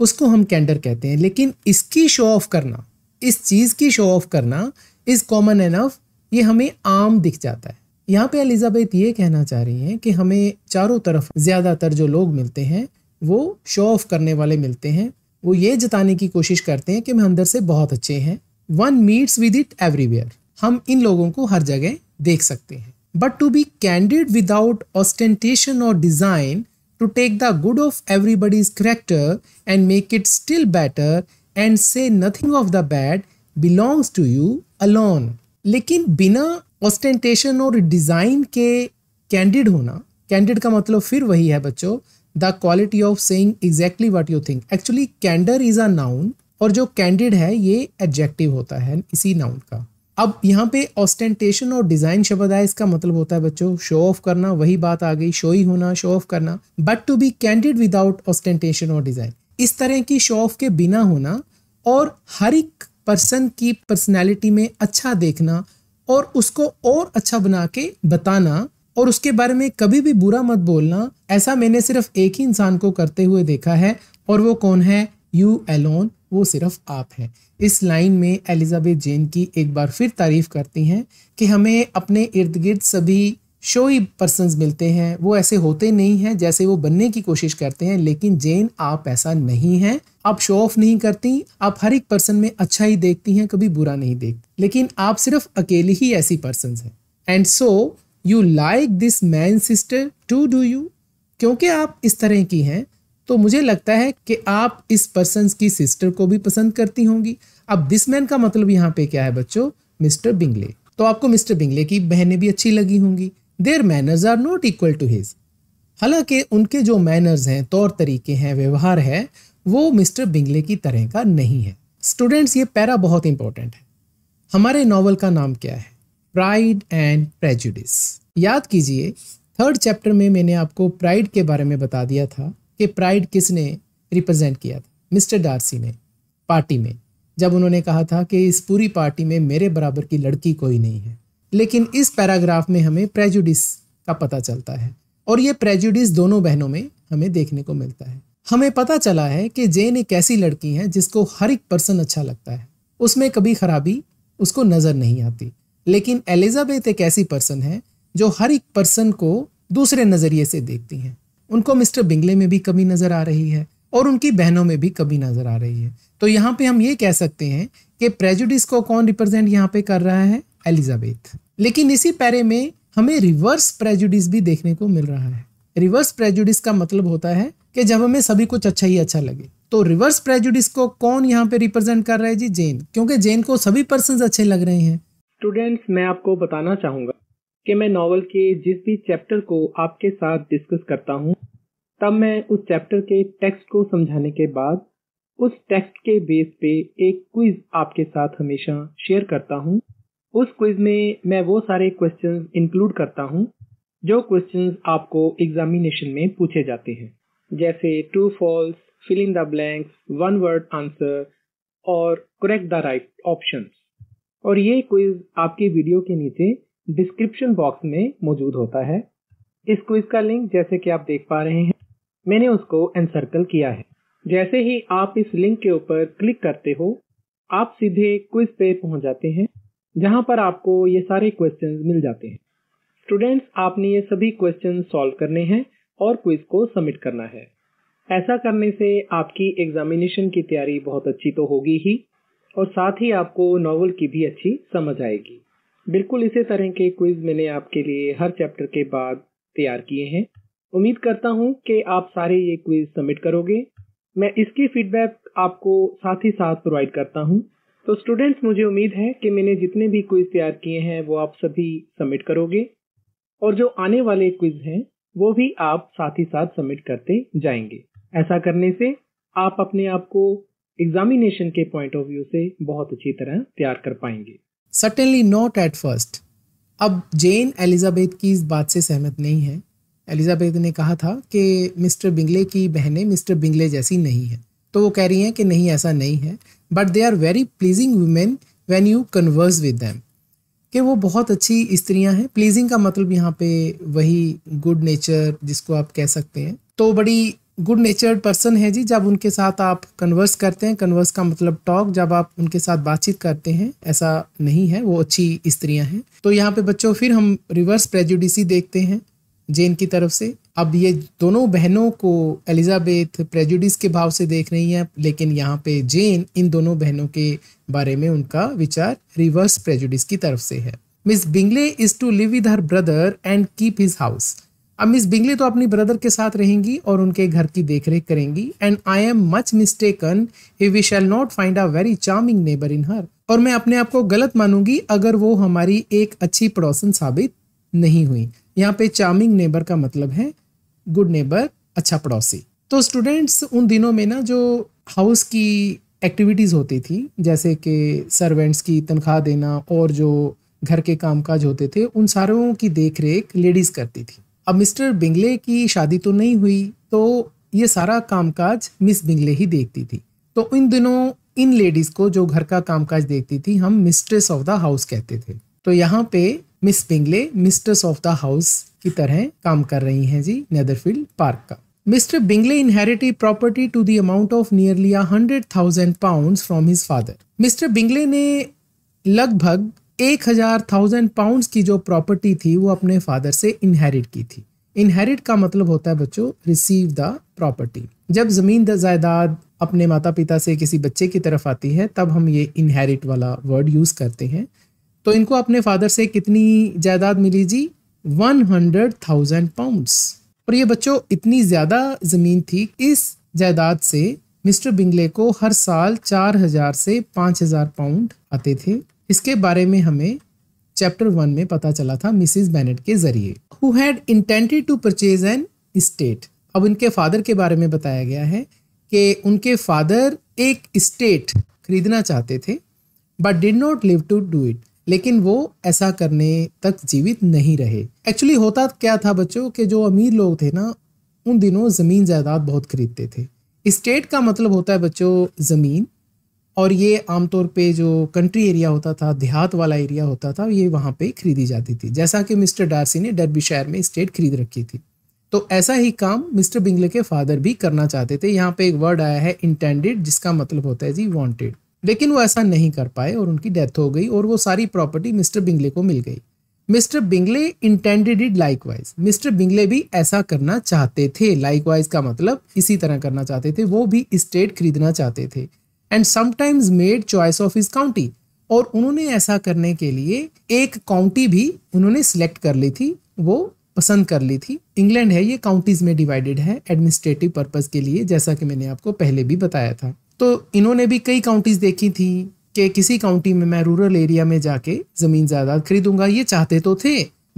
A: उसको हम कैंडर कहते हैं लेकिन इसकी शो ऑफ करना इस चीज़ की शो ऑफ करना इज़ कॉमन एनफ ये हमें आम दिख जाता है यहाँ पे एलिजाबेथ ये कहना चाह रही हैं कि हमें चारों तरफ ज़्यादातर जो लोग मिलते हैं वो शो ऑफ करने वाले मिलते हैं वो ये जताने की कोशिश करते हैं कि हम अंदर से बहुत अच्छे हैं one meets with it everywhere हम इन लोगों को हर जगह देख सकते हैं but to be candid without ostentation और design to take the good of everybody's character and make it still better and say nothing of the bad belongs to you alone लेकिन बिना ऑस्टेंटेशन और डिज़ाइन के candid होना candid का मतलब फिर वही है बच्चों the quality of saying exactly what you think actually candour is a noun और जो कैंडिड है ये एडजेक्टिव होता है इसी नाउन का अब यहाँ पे ऑस्टेंटेशन और डिज़ाइन शब्द है इसका मतलब होता है बच्चों शो ऑफ करना वही बात आ गई शो ही होना शो ऑफ करना but to be candid without ostentation और डिज़ाइन इस तरह की शो ऑफ के बिना होना और हर एक पर्सन की पर्सनैलिटी में अच्छा देखना और उसको और अच्छा बना के बताना और उसके बारे में कभी भी बुरा मत बोलना ऐसा मैंने सिर्फ एक ही इंसान को करते हुए देखा है और वो कौन है यू एलोन वो सिर्फ आप हैं इस लाइन में एलिजाबेथ जेन की एक बार फिर तारीफ करती हैं कि हमें अपने इर्द गिर्द सभी शोई पर्सन मिलते हैं वो ऐसे होते नहीं हैं जैसे वो बनने की कोशिश करते हैं लेकिन जेन आप ऐसा नहीं हैं आप शो ऑफ नहीं करती आप हर एक पर्सन में अच्छा ही देखती हैं कभी बुरा नहीं देखती लेकिन आप सिर्फ अकेली ही ऐसी पर्सन हैं and so you like this man sister to do you क्योंकि आप इस तरह की हैं तो मुझे लगता है कि आप इस पर्सन की सिस्टर को भी पसंद करती होंगी अब दिस मैन का मतलब यहाँ पे क्या है बच्चों मिस्टर बिंगले तो आपको मिस्टर बिंगले की बहनें भी अच्छी लगी होंगी their manners are not equal to his हालांकि उनके जो मैनर्स हैं तौर तरीके हैं व्यवहार है वो मिस्टर बिंगले की तरह का नहीं है स्टूडेंट्स ये पैरा बहुत इंपॉर्टेंट है हमारे नॉवल का नाम क्या है प्राइड एंड प्रेजुडिस याद कीजिए थर्ड चैप्टर में मैंने आपको प्राइड के बारे में बता दिया था कि प्राइड किसने रिप्रेजेंट किया था मिस्टर डार्सी ने पार्टी में जब उन्होंने कहा था कि इस पूरी पार्टी में मेरे बराबर की लड़की कोई नहीं है लेकिन इस पैराग्राफ में हमें प्रेजुडिस का पता चलता है और ये प्रेजुडिस दोनों बहनों में हमें देखने को मिलता है हमें पता चला है कि जेन एक ऐसी लड़की है जिसको हर एक पर्सन अच्छा लगता है उसमें कभी खराबी उसको नज़र नहीं आती लेकिन एलिजाबेथ एक ऐसी पर्सन है जो हर एक पर्सन को दूसरे नज़रिए से देखती हैं उनको मिस्टर बिंगले में भी कमी नज़र आ रही है और उनकी बहनों में भी कमी नज़र आ रही है तो यहाँ पे हम ये कह सकते हैं कि प्रेजुडिस को कौन रिप्रेजेंट यहाँ पे कर रहा है एलिजाबेथ लेकिन इसी पैरे में हमें रिवर्स प्रेजुडिस भी देखने को मिल रहा है रिवर्स प्रेजुडिस का मतलब होता है कि जब हमें सभी कुछ अच्छा ही अच्छा लगे तो रिवर्स प्रेजुडिस को कौन यहाँ पे रिप्रेजेंट कर रहा है जी जेन क्योंकि जेन को सभी पर्सन अच्छे लग रहे हैं
B: स्टूडेंट्स मैं आपको बताना चाहूंगा कि मैं नॉवल के जिस भी चैप्टर को आपके साथ डिस्कस करता हूँ तब मैं उस चैप्टर के टेक्स्ट को समझाने के बाद उस टेक्स्ट के बेस पे एक क्विज आपके साथ हमेशा शेयर करता हूँ उस क्विज में मैं वो सारे क्वेश्चन इंक्लूड करता हूँ जो क्वेश्चन आपको एग्जामिनेशन में पूछे जाते हैं जैसे true false fill in the blanks one word answer और करेक्ट द राइट ऑप्शन और ये क्विज आपकी वीडियो के नीचे डिस्क्रिप्शन बॉक्स में मौजूद होता है इस क्विज का लिंक जैसे कि आप देख पा रहे हैं मैंने उसको एनसर्कल किया है जैसे ही आप इस लिंक के ऊपर क्लिक करते हो आप सीधे क्विज पे पहुंच जाते हैं जहां पर आपको ये सारे क्वेश्चन मिल जाते हैं स्टूडेंट्स आपने ये सभी क्वेश्चन सॉल्व करने हैं और क्विज को सबमिट करना है ऐसा करने से आपकी एग्जामिनेशन की तैयारी बहुत अच्छी तो होगी ही और साथ ही आपको नॉवल की भी अच्छी समझ आएगी बिल्कुल इसी तरह के क्विज मैंने आपके लिए हर चैप्टर के बाद तैयार किए हैं उम्मीद करता हूँ कि आप सारे ये क्विज सबमिट करोगे मैं इसकी फीडबैक आपको साथ ही साथ प्रोवाइड करता हूँ तो स्टूडेंट्स मुझे उम्मीद है कि मैंने जितने भी क्विज तैयार किए हैं वो आप सभी सबमिट करोगे और जो आने वाले क्विज हैं वो भी आप साथ ही साथ सबमिट करते जाएंगे ऐसा करने से आप अपने आप को एग्जामिनेशन के पॉइंट ऑफ व्यू से बहुत अच्छी तरह तैयार कर पाएंगे
A: सटनली नॉट एट फर्स्ट अब जेन एलिजाबेथ की इस बात से सहमत नहीं है एलिजाबेथ ने कहा था कि मिस्टर बिंगले की बहनें मिस्टर बिंगले जैसी नहीं है तो वो कह रही हैं कि नहीं ऐसा नहीं है but they are very pleasing women when you converse with them कि वो बहुत अच्छी स्त्रियां हैं प्लीजिंग का मतलब यहाँ पे वही गुड नेचर जिसको आप कह सकते हैं तो बड़ी गुड नेचर्ड पर्सन है जी जब उनके साथ आप कन्वर्स करते हैं कन्वर्स का मतलब टॉक जब आप उनके साथ बातचीत करते हैं ऐसा नहीं है वो अच्छी स्त्रियां हैं तो यहाँ पे बच्चों फिर हम रिवर्स प्रेजुडिसी देखते हैं जेन की तरफ से अब ये दोनों बहनों को एलिजाबेथ प्रेजुडिस के भाव से देख रही हैं लेकिन यहाँ पे जेन इन दोनों बहनों के बारे में उनका विचार रिवर्स प्रेजुडिस की तरफ से है miss Bingley is to live with her brother and keep his house अब मिस बिंगले तो अपनी ब्रदर के साथ रहेंगी और उनके घर की देखरेख करेंगी and I am much mistaken if we shall not find a very charming neighbour in her और मैं अपने आप को गलत मानूंगी अगर वो हमारी एक अच्छी पड़ोसन साबित नहीं हुई यहाँ पे चार्मिंग नेबर का मतलब है गुड नेबर अच्छा पड़ोसी तो स्टूडेंट्स उन दिनों में ना जो हाउस की एक्टिविटीज़ होती थी जैसे कि सर्वेंट्स की तनख्वाह देना और जो घर के कामकाज होते थे उन सारों की देखरेख लेडीज़ करती थी अब मिस्टर बिंगले की शादी तो नहीं हुई तो ये सारा कामकाज मिस बिंगले ही देखती थी तो इन दिनों इन लेडीज़ को जो घर का कामकाज देखती थी हम मिस्ट्रेस ऑफ द हाउस कहते थे तो यहाँ पे miss Bingley mistress of the house की तरह काम कर रही हैं जी नेदरफील्ड पार्क का mister Bingley inherited property to the amount of nearly hundred thousand pound from his father mister Bingley ने लगभग एक हज़ार थाउजेंड पाउंड की जो प्रॉपर्टी थी वो अपने फादर से इनहेरिट की थी इनहेरिट का मतलब होता है बच्चों रिसीव द प्रॉपर्टी जब ज़मीन द जायदाद अपने माता पिता से किसी बच्चे की तरफ आती है तब हम ये इनहेरिट वाला वर्ड यूज़ करते हैं तो इनको अपने फादर से कितनी जायदाद मिली जी वन हंड्रेड थाउजेंड पाउंड और ये बच्चों इतनी ज़्यादा ज़मीन थी इस जायदाद से मिस्टर बिंगले को हर साल चार हज़ार से पांच हज़ार पाउंड आते थे इसके बारे में हमें चैप्टर वन में पता चला था मिसिज बैनेट के जरिए who had intended to purchase an estate अब उनके फादर के बारे में बताया गया है कि उनके फादर एक स्टेट खरीदना चाहते थे but did not live to do it लेकिन वो ऐसा करने तक जीवित नहीं रहे एक्चुअली होता क्या था बच्चों के जो अमीर लोग थे ना उन दिनों ज़मीन जायदाद बहुत खरीदते थे स्टेट का मतलब होता है बच्चों ज़मीन और ये आमतौर पे जो कंट्री एरिया होता था देहात वाला एरिया होता था ये वहाँ पे खरीदी जाती थी जैसा कि मिस्टर डार्सी ने डरबी शहर में स्टेट खरीद रखी थी तो ऐसा ही काम मिस्टर बिंगले के फादर भी करना चाहते थे यहाँ पे एक वर्ड आया है इंटेंडेड जिसका मतलब होता है जी वॉन्टेड लेकिन वो ऐसा नहीं कर पाए और उनकी डेथ हो गई और वो सारी प्रॉपर्टी मिस्टर बिंगले को मिल गई Mister Bingley intended it likewise Mister Bingley भी ऐसा करना चाहते थे लाइकवाइज का मतलब इसी तरह करना चाहते थे वो भी स्टेट खरीदना चाहते थे and sometimes made choice of his county और उन्होंने ऐसा करने के लिए एक काउंटी भी उन्होंने सिलेक्ट कर ली थी वो पसंद कर ली थी इंग्लैंड है ये काउंटीज में डिवाइडेड है एडमिनिस्ट्रेटिव पर्पज के लिए जैसा कि मैंने आपको पहले भी बताया था तो इन्होंने भी कई काउंटीज देखी थी कि किसी काउंटी में मैं रूरल एरिया में जाके जमीन जायदाद खरीदूंगा ये चाहते तो थे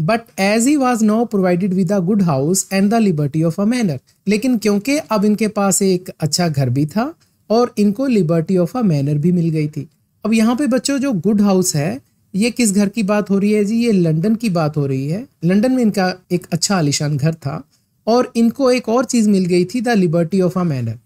A: but as he was now provided with a good house and the liberty of a manor लेकिन क्योंकि अब इनके पास एक अच्छा घर भी था और इनको लिबर्टी ऑफ अ मैनर भी मिल गई थी अब यहाँ पे बच्चों जो गुड हाउस है ये किस घर की बात हो रही है जी ये लंदन की बात हो रही है लंदन में इनका एक अच्छा आलिशान घर था और इनको एक और चीज़ मिल गई थी the liberty of a manor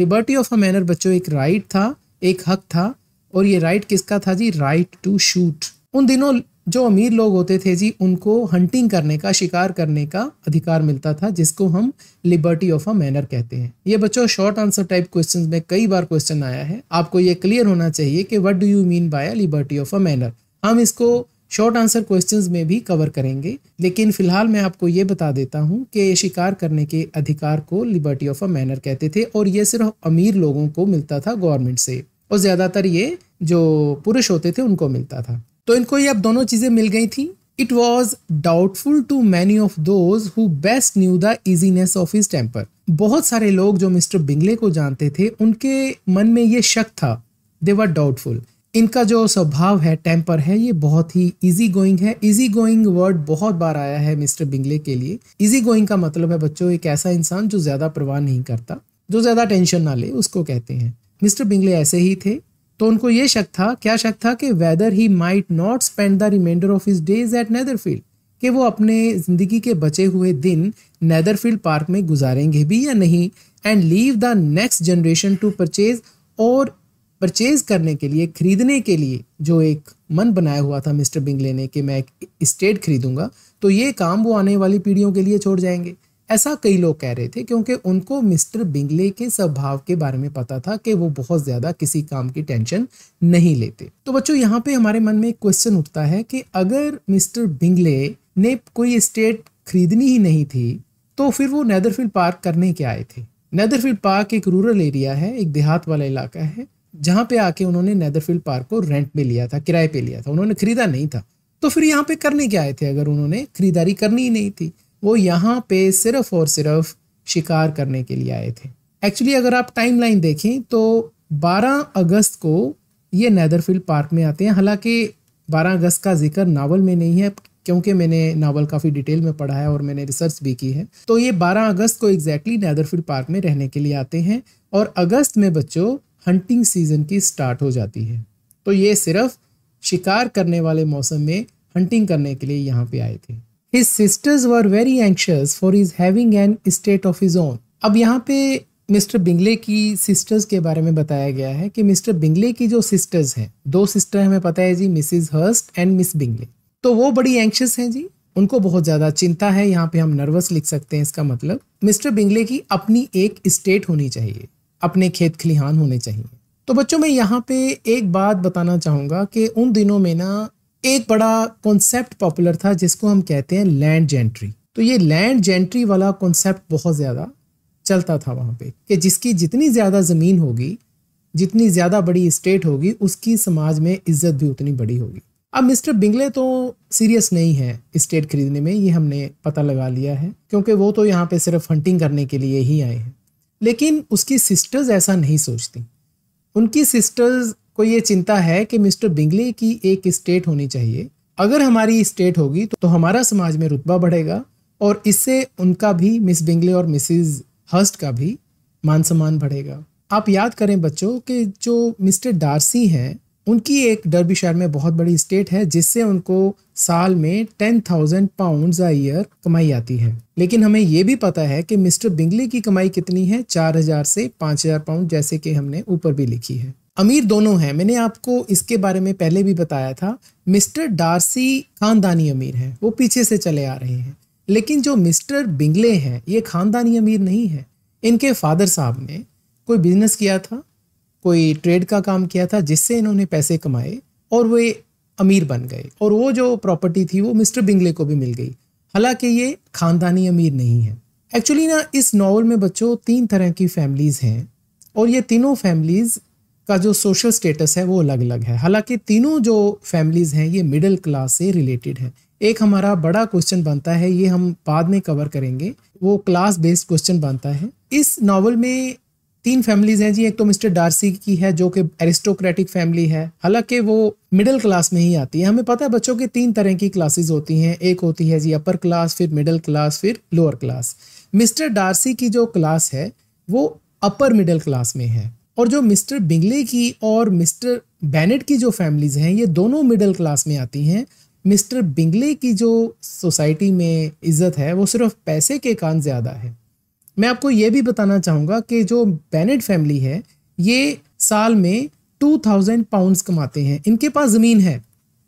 A: liberty of a manor बच्चों एक राइट था एक हक था और ये राइट किसका था जी राइट टू शूट उन दिनों जो अमीर लोग होते थे जी उनको हंटिंग करने का शिकार करने का अधिकार मिलता था जिसको हम लिबर्टी ऑफ अ मैनर कहते हैं ये बच्चों शॉर्ट आंसर टाइप क्वेश्चन में कई बार क्वेश्चन आया है आपको ये क्लियर होना चाहिए कि what do you mean by liberty of a manor हम इसको शॉर्ट आंसर क्वेश्चन में भी कवर करेंगे लेकिन फिलहाल मैं आपको ये बता देता हूँ कि शिकार करने के अधिकार को लिबर्टी ऑफ अ मैनर कहते थे और ये सिर्फ अमीर लोगों को मिलता था गवर्नमेंट से और ज़्यादातर ये जो पुरुष होते थे उनको मिलता था तो इनको ये अब दोनों चीज़ें मिल गई थी it was doubtful to many of those who best knew the easiness of his temper बहुत सारे लोग जो मिस्टर बिंगले को जानते थे उनके मन में ये शक था दे वर डाउटफुल इनका जो स्वभाव है टेम्पर है ये बहुत ही इजी गोइंग है इजी गोइंग वर्ड बहुत बार आया है मिस्टर बिंगले के लिए इजी गोइंग का मतलब है बच्चों एक ऐसा इंसान जो ज़्यादा प्रवाह नहीं करता जो ज़्यादा टेंशन ना ले उसको कहते हैं मिस्टर बिंगले ऐसे ही थे तो उनको ये शक था क्या शक था कि whether he might not spend the remainder of his days at Netherfield कि वो अपने ज़िंदगी के बचे हुए दिन नैदरफील्ड पार्क में गुजारेंगे भी या नहीं and leave the next generation to purchase और परचेज करने के लिए खरीदने के लिए जो एक मन बनाया हुआ था मिस्टर बिंगले ने कि मैं एक स्टेट खरीदूंगा तो ये काम वो आने वाली पीढ़ियों के लिए छोड़ जाएंगे ऐसा कई लोग कह रहे थे क्योंकि उनको मिस्टर बिंगले के स्वभाव के बारे में पता था कि वो बहुत ज़्यादा किसी काम की टेंशन नहीं लेते तो बच्चों यहाँ पे हमारे मन में एक क्वेश्चन उठता है कि अगर मिस्टर बिंगले ने कोई स्टेट खरीदनी ही नहीं थी तो फिर वो नैदरफील्ड पार्क करने के आए थे नैदरफील्ड पार्क एक रूरल एरिया है एक देहात वाला इलाका है जहाँ पे आके उन्होंने नैदरफील्ड पार्क को रेंट में लिया था किराए पे लिया था उन्होंने खरीदा नहीं था तो फिर यहाँ पे करने के आए थे अगर उन्होंने खरीदारी करनी ही नहीं थी वो यहाँ पे सिर्फ और सिर्फ शिकार करने के लिए आए थे एक्चुअली अगर आप टाइमलाइन देखें तो 12 अगस्त को ये नैदरफील्ड पार्क में आते हैं हालांकि 12 अगस्त का जिक्र नावल में नहीं है क्योंकि मैंने नावल काफ़ी डिटेल में पढ़ा है और मैंने रिसर्च भी की है तो ये 12 अगस्त को एग्जैक्टली नैदरफील्ड पार्क में रहने के लिए आते हैं और अगस्त में बच्चों हंटिंग सीजन की स्टार्ट हो जाती है तो ये सिर्फ शिकार करने वाले मौसम में हंटिंग करने के लिए यहाँ पे आए थे his sisters were very anxious for his having an estate of his own अब यहाँ पे मिस्टर बिंगले की सिस्टर्स के बारे में बताया गया है कि मिस्टर बिंगले की जो सिस्टर्स हैं दो सिस्टर हमें पता है जी Mrs Hurst and Miss Bingley तो वो बड़ी एंक्शस हैं जी उनको बहुत ज़्यादा चिंता है यहाँ पे हम नर्वस लिख सकते हैं इसका मतलब मिस्टर बिंगले की अपनी एक स्टेट होनी चाहिए अपने खेत खलिहान होने चाहिए तो बच्चों मैं यहाँ पे एक बात बताना चाहूंगा कि उन दिनों में ना एक बड़ा कॉन्सेप्ट पॉपुलर था जिसको हम कहते हैं लैंड जेंट्री तो ये लैंड जेंट्री वाला कॉन्सेप्ट बहुत ज़्यादा चलता था वहाँ पे कि जिसकी जितनी ज़्यादा ज़मीन होगी जितनी ज़्यादा बड़ी स्टेट होगी उसकी समाज में इज्जत भी उतनी बड़ी होगी अब मिस्टर बिंगले तो सीरियस नहीं है स्टेट खरीदने में ये हमने पता लगा लिया है क्योंकि वो तो यहाँ पे सिर्फ हंटिंग करने के लिए ही आए हैं लेकिन उसकी सिस्टर्स ऐसा नहीं सोचती उनकी सिस्टर्स को ये चिंता है कि मिस्टर बिंगले की एक स्टेट होनी चाहिए अगर हमारी स्टेट होगी तो, हमारा समाज में रुतबा बढ़ेगा और इससे उनका भी मिस बिंगले और मिसिज हर्स्ट का भी मान सम्मान बढ़ेगा आप याद करें बच्चों कि जो मिस्टर डार्सी हैं उनकी एक डरबी शहर में बहुत बड़ी स्टेट है जिससे उनको साल में टेन थाउजेंड पाउंड ईयर कमाई आती है लेकिन हमें ये भी पता है कि मिस्टर बिंगले की कमाई कितनी है चार हजार से पांच हजार पाउंड जैसे कि हमने ऊपर भी लिखी है अमीर दोनों हैं मैंने आपको इसके बारे में पहले भी बताया था मिस्टर डार्सी खानदानी अमीर हैं वो पीछे से चले आ रहे हैं लेकिन जो मिस्टर बिंगले हैं ये खानदानी अमीर नहीं है इनके फादर साहब ने कोई बिजनेस किया था कोई ट्रेड का काम किया था जिससे इन्होंने पैसे कमाए और वे अमीर बन गए और वो जो प्रॉपर्टी थी वो मिस्टर बिंगले को भी मिल गई हालांकि ये खानदानी अमीर नहीं है एक्चुअली ना इस नावल में बच्चों तीन तरह की फैमिलीज़ हैं और ये तीनों फैमिलीज़ का जो सोशल स्टेटस है वो अलग अलग है हालांकि तीनों जो फैमिलीज़ हैं ये मिडिल क्लास से रिलेटेड है एक हमारा बड़ा क्वेश्चन बनता है ये हम बाद में कवर करेंगे वो क्लास बेस्ड क्वेश्चन बनता है इस नावल में तीन फैमिलीज हैं जी एक तो मिस्टर डार्सी की है जो कि एरिस्टोक्रेटिक फैमिली है हालांकि वो मिडिल क्लास में ही आती है हमें पता है बच्चों की तीन तरह की क्लासेस होती हैं एक होती है जी अपर क्लास फिर मिडिल क्लास फिर लोअर क्लास मिस्टर डार्सी की जो क्लास है वो अपर मिडिल क्लास में है और जो मिस्टर बिंगले की और मिस्टर बैनेट की जो फैमिलीज़ हैं ये दोनों मिडिल क्लास में आती हैं मिस्टर बिंगले की जो सोसाइटी में इज़्ज़त है वो सिर्फ पैसे के कान ज़्यादा है मैं आपको ये भी बताना चाहूँगा कि जो बैनेट फैमिली है ये साल में टू थाउजेंड पाउंड कमाते हैं इनके पास ज़मीन है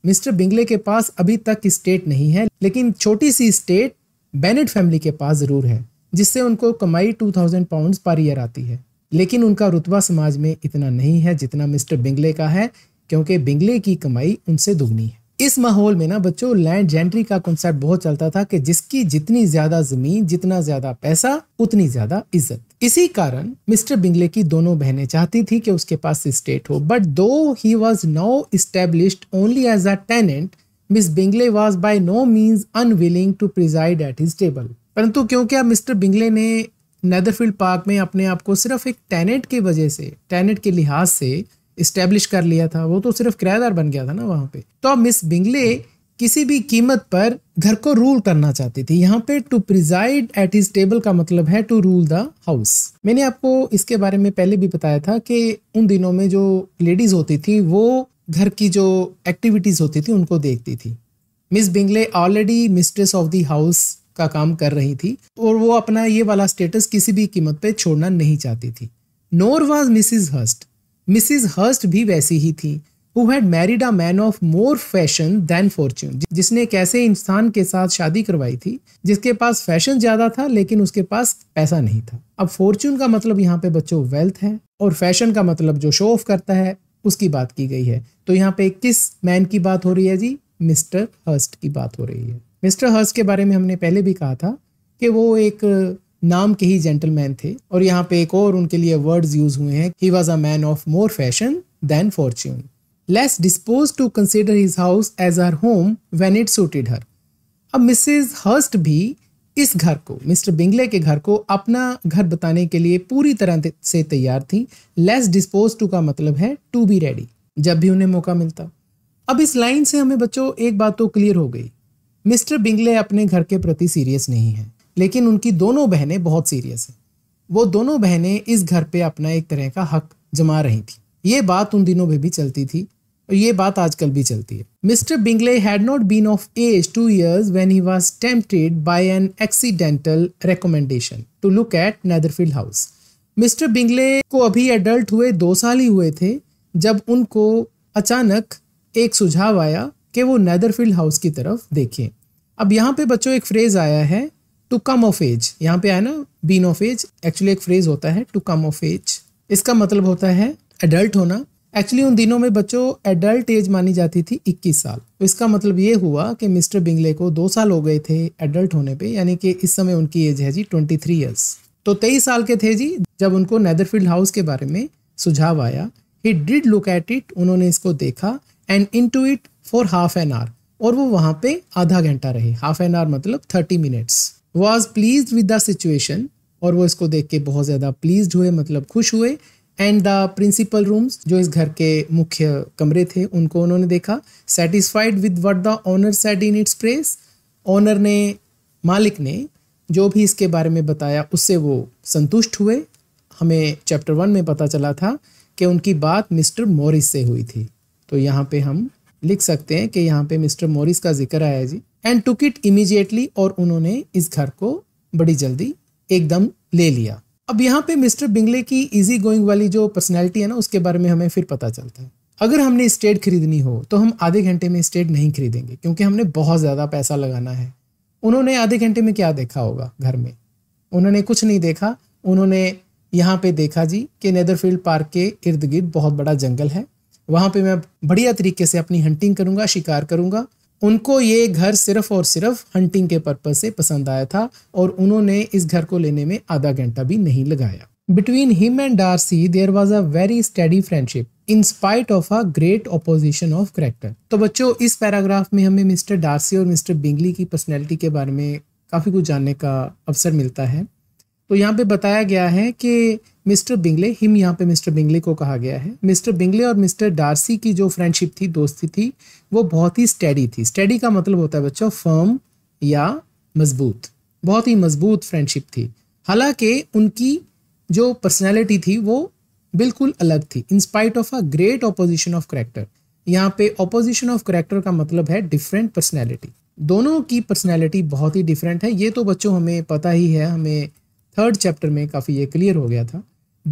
A: मिस्टर बिंगले के पास अभी तक स्टेट नहीं है लेकिन छोटी सी स्टेट बैनेट फैमिली के पास ज़रूर है जिससे उनको कमाई two thousand pound per year आती है लेकिन उनका रुतबा समाज में इतना नहीं है जितना मिस्टर बिंगले का है क्योंकि बिंगले की कमाई उनसे दुगनी है इस माहौल में ना बच्चों लैंड जेंट्री का कॉन्सेप्ट बहुत चलता था कि जिसकी जितनी ज्यादा जमीन जितना ज्यादा पैसा उतनी ज्यादा इज्जत इसी कारण मिस्टर बिंगले की दोनों बहनें चाहती थी कि उसके पास स्टेट हो but though he was now established only as a tenant Miss Bingley was by no means unwilling to preside at his table परंतु क्योंकि अब मिस्टर बिंगले ने नैदरफील्ड पार्क में अपने आप को सिर्फ एक टेनेट की वजह से टेनेट के लिहाज से इस्टेब्लिश कर लिया था वो तो सिर्फ किरायेदार बन गया था ना वहाँ पे तो अब मिस बिंगले किसी भी कीमत पर घर को रूल करना चाहती थी यहाँ पे to preside at his table का मतलब है टू रूल द हाउस मैंने आपको इसके बारे में पहले भी बताया था कि उन दिनों में जो लेडीज होती थी वो घर की जो एक्टिविटीज होती थी उनको देखती थी Miss Bingley already mistress of the house का काम कर रही थी और वो अपना ये वाला स्टेटस किसी भी कीमत पे छोड़ना नहीं चाहती थी nor was Mrs Hurst Mrs Hurst भी वैसी ही थी who had married a man of more fashion than fortune जिसने एक ऐसे इंसान के साथ शादी करवाई थी जिसके पास फैशन ज़्यादा था लेकिन उसके पास पैसा नहीं था अब फॉर्च्यून का मतलब यहाँ पे बच्चों वेल्थ है और फैशन का मतलब जो शो ऑफ करता है उसकी बात की गई है तो यहाँ पे किस मैन की बात हो रही है जी मिस्टर हर्स्ट की बात हो रही है मिस्टर हर्स के बारे में हमने पहले भी कहा था कि वो एक नाम के ही जेंटलमैन थे और यहाँ पे एक और उनके लिए वर्ड्स यूज हुए हैं he was a man of more fashion than fortune less dispose to consider his house as our home when it suited her अब मिसेज हर्स्ट भी इस घर को मिस्टर बिंगले के घर को अपना घर बताने के लिए पूरी तरह से तैयार थी लेस डिस्पोज टू का मतलब है टू बी रेडी जब भी उन्हें मौका मिलता अब इस लाइन से हमें बच्चों एक बात तो क्लियर हो गई मिस्टर बिंगले अपने घर के प्रति सीरियस नहीं है लेकिन उनकी दोनों बहनें बहुत सीरियस हैं वो दोनों बहनें इस घर पे अपना एक तरह का हक जमा रही थी ये बात उन दिनों में भी चलती थी और ये बात आजकल भी चलती है Mister Bingley had not been of age two years when he was tempted by an accidental recommendation to look at Netherfield House Mister Bingley को अभी एडल्ट हुए दो साल ही हुए थे जब उनको अचानक एक सुझाव आया कि वो नैदरफील्ड हाउस की तरफ देखें अब यहाँ पे बच्चों एक फ्रेज आया है टू कम ऑफ एज यहाँ पे आया ना बीन ऑफ एज एक्चुअली एक फ्रेज होता है टू कम ऑफ एज इसका मतलब होता है एडल्ट होना एक्चुअली उन दिनों में बच्चों एडल्ट एज मानी जाती थी 21 साल तो इसका मतलब ये हुआ कि मिस्टर बिंगले को दो साल हो गए थे एडल्ट होने पे यानी कि इस समय उनकी एज है जी 23 थ्री ईयर्स तो तेईस साल के थे जी जब उनको नैदरफील्ड हाउस के बारे में सुझाव आया he did look at it उन्होंने इसको देखा and into it for half an hour और वो वहाँ पे आधा घंटा रहे हाफ एन आवर मतलब thirty minutes was pleased with the situation और वो इसको देख के बहुत ज़्यादा प्लीज हुए मतलब खुश हुए एंड द प्रिंसिपल रूम्स जो इस घर के मुख्य कमरे थे उनको उन्होंने देखा satisfied with what the owner said in its praise owner ने मालिक ने जो भी इसके बारे में बताया उससे वो संतुष्ट हुए हमें चैप्टर वन में पता चला था कि उनकी बात मिस्टर मॉरिस से हुई थी तो यहाँ पे हम लिख सकते हैं कि यहाँ पे मिस्टर मोरिस का जिक्र आया जी एंड टुक इट इमीजिएटली और उन्होंने इस घर को बड़ी जल्दी एकदम ले लिया अब यहाँ पे मिस्टर बिंगले की इजी गोइंग वाली जो पर्सनैलिटी है ना उसके बारे में हमें फिर पता चलता है अगर हमने स्टेट खरीदनी हो तो हम आधे घंटे में स्टेट नहीं खरीदेंगे क्योंकि हमने बहुत ज़्यादा पैसा लगाना है उन्होंने आधे घंटे में क्या देखा होगा घर में उन्होंने कुछ नहीं देखा उन्होंने यहाँ पे देखा जी कि नेदरफील्ड पार्क के इर्द गिर्द बहुत बड़ा जंगल है वहाँ पे मैं बढ़िया तरीके से अपनी हंटिंग करूँगा शिकार करूँगा उनको ये घर सिर्फ और सिर्फ हंटिंग के पर्पज से पसंद आया था और उन्होंने इस घर को लेने में आधा घंटा भी नहीं लगाया between him and Darcy there was a very steady friendship in spite of a great opposition of character तो बच्चों इस पैराग्राफ में हमें मिस्टर डार्सी और मिस्टर बिंगली की पर्सनैलिटी के बारे में काफ़ी कुछ जानने का अवसर मिलता है तो यहाँ पे बताया गया है कि मिस्टर बिंगले हिम यहाँ पे मिस्टर बिंगले को कहा गया है मिस्टर बिंगले और मिस्टर डार्सी की जो फ्रेंडशिप थी दोस्ती थी वो बहुत ही स्टडी थी स्टडी का मतलब होता है बच्चों फर्म या मजबूत बहुत ही मजबूत फ्रेंडशिप थी हालांकि उनकी जो पर्सनैलिटी थी वो बिल्कुल अलग थी in spite of a great opposition of character यहाँ पे ऑपोजिशन ऑफ करेक्टर का मतलब है डिफरेंट पर्सनैलिटी दोनों की पर्सनैलिटी बहुत ही डिफरेंट है ये तो बच्चों हमें पता ही है हमें थर्ड चैप्टर में काफ़ी ये क्लियर हो गया था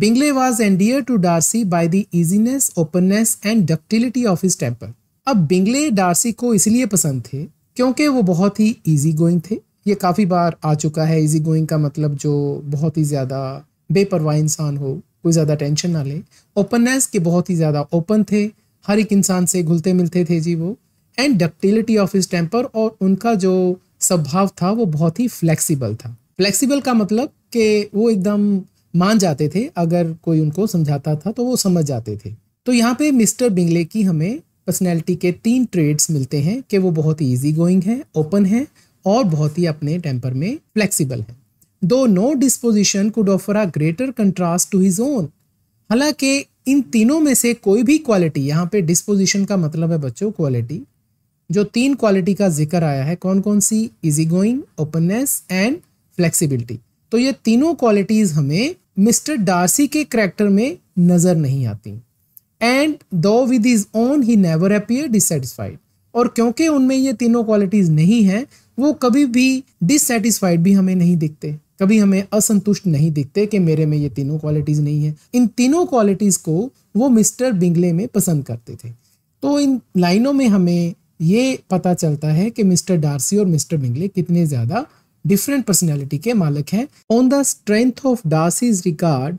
A: Bingley was endeared to Darcy by the easiness, openness and ductility of his temper. अब बिंगले डार्सी को इसलिए पसंद थे क्योंकि वो बहुत ही ईजी गोइंग थे ये काफ़ी बार आ चुका है ईजी गोइंग का मतलब जो बहुत ही ज़्यादा बेपरवाह इंसान हो कोई ज़्यादा टेंशन ना ले ओपननेस के बहुत ही ज़्यादा ओपन थे हर एक इंसान से घुलते मिलते थे जी वो and ductility of his temper और उनका जो स्वभाव था वो बहुत ही फ्लैक्सीबल था फ्लैक्सीबल का मतलब कि वो एकदम मान जाते थे अगर कोई उनको समझाता था तो वो समझ जाते थे तो यहाँ पे मिस्टर बिंगले की हमें पर्सनैलिटी के तीन ट्रेड्स मिलते हैं कि वो बहुत ही ईजी गोइंग है ओपन है और बहुत ही अपने टेम्पर में फ्लेक्सीबल है though no disposition could offer a greater contrast to his own हालांकि इन तीनों में से कोई भी क्वालिटी यहाँ पे डिस्पोजिशन का मतलब है बच्चों क्वालिटी जो तीन क्वालिटी का जिक्र आया है कौन कौन सी easy going openness and flexibility तो ये तीनों क्वालिटीज़ हमें मिस्टर डार्सी के करेक्टर में नज़र नहीं आती and though with his own he never appear dissatisfied और क्योंकि उनमें ये तीनों क्वालिटीज़ नहीं हैं वो कभी भी डिससेटिस्फाइड भी हमें नहीं दिखते कभी हमें असंतुष्ट नहीं दिखते कि मेरे में ये तीनों क्वालिटीज़ नहीं है इन तीनों क्वालिटीज़ को वो मिस्टर बिंगले में पसंद करते थे तो इन लाइनों में हमें ये पता चलता है कि मिस्टर डार्सी और मिस्टर बिंगले कितने ज़्यादा डिफरेंट पर्सनैलिटी के मालिक हैं on the strength of Darcy's regard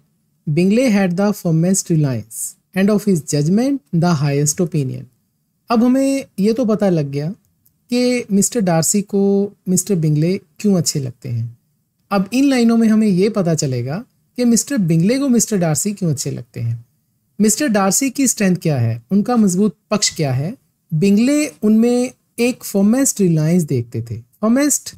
A: Bingley had the firmest reliance and of his judgment the highest opinion अब हमें ये तो पता लग गया कि मिस्टर डार्सी को मिस्टर बिंगले क्यों अच्छे लगते हैं अब इन लाइनों में हमें ये पता चलेगा कि मिस्टर बिंगले को मिस्टर डार्सी क्यों अच्छे लगते हैं मिस्टर डार्सी की स्ट्रेंथ क्या है उनका मजबूत पक्ष क्या है बिंगले उनमें एक फॉर्मेस्ट रिलायंस देखते थे फॉर्मेस्ट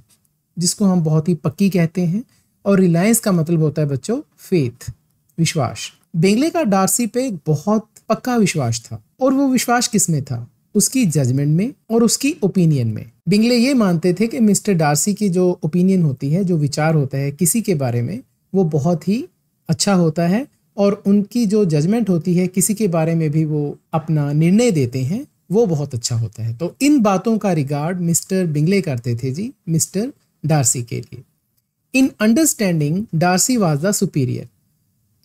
A: जिसको हम बहुत ही पक्की कहते हैं और रिलायंस का मतलब होता है बच्चों फेथ विश्वास बेंगले का डार्सी पे एक बहुत पक्का विश्वास था और वो विश्वास किस में था उसकी जजमेंट में और उसकी ओपिनियन में बिंगले ये मानते थे कि मिस्टर डार्सी की जो ओपिनियन होती है जो विचार होता है किसी के बारे में वो बहुत ही अच्छा होता है और उनकी जो जजमेंट होती है किसी के बारे में भी वो अपना निर्णय देते हैं वो बहुत अच्छा होता है तो इन बातों का रिगार्ड मिस्टर बिंगले करते थे जी मिस्टर डार्सी के लिए in understanding Darcy was the superior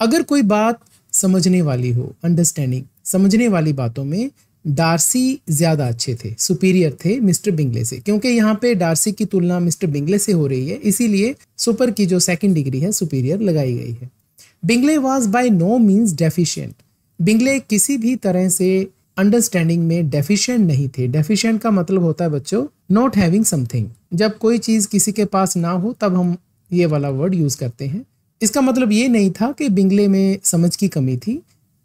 A: अगर कोई बात समझने वाली हो अंडरस्टैंडिंग समझने वाली बातों में डार्सी ज़्यादा अच्छे थे सुपीरियर थे मिस्टर बिंगले से क्योंकि यहाँ पे डार्सी की तुलना मिस्टर बिंगले से हो रही है इसीलिए सुपर की जो सेकंड डिग्री है सुपीरियर लगाई गई है Bingley was by no means deficient Bingley किसी भी तरह से अंडरस्टैंडिंग में डेफिशिएंट नहीं थे डेफिशिएंट का मतलब होता है बच्चों नॉट हैविंग समथिंग जब कोई चीज़ किसी के पास ना हो तब हम ये वाला वर्ड यूज़ करते हैं इसका मतलब ये नहीं था कि बिंगले में समझ की कमी थी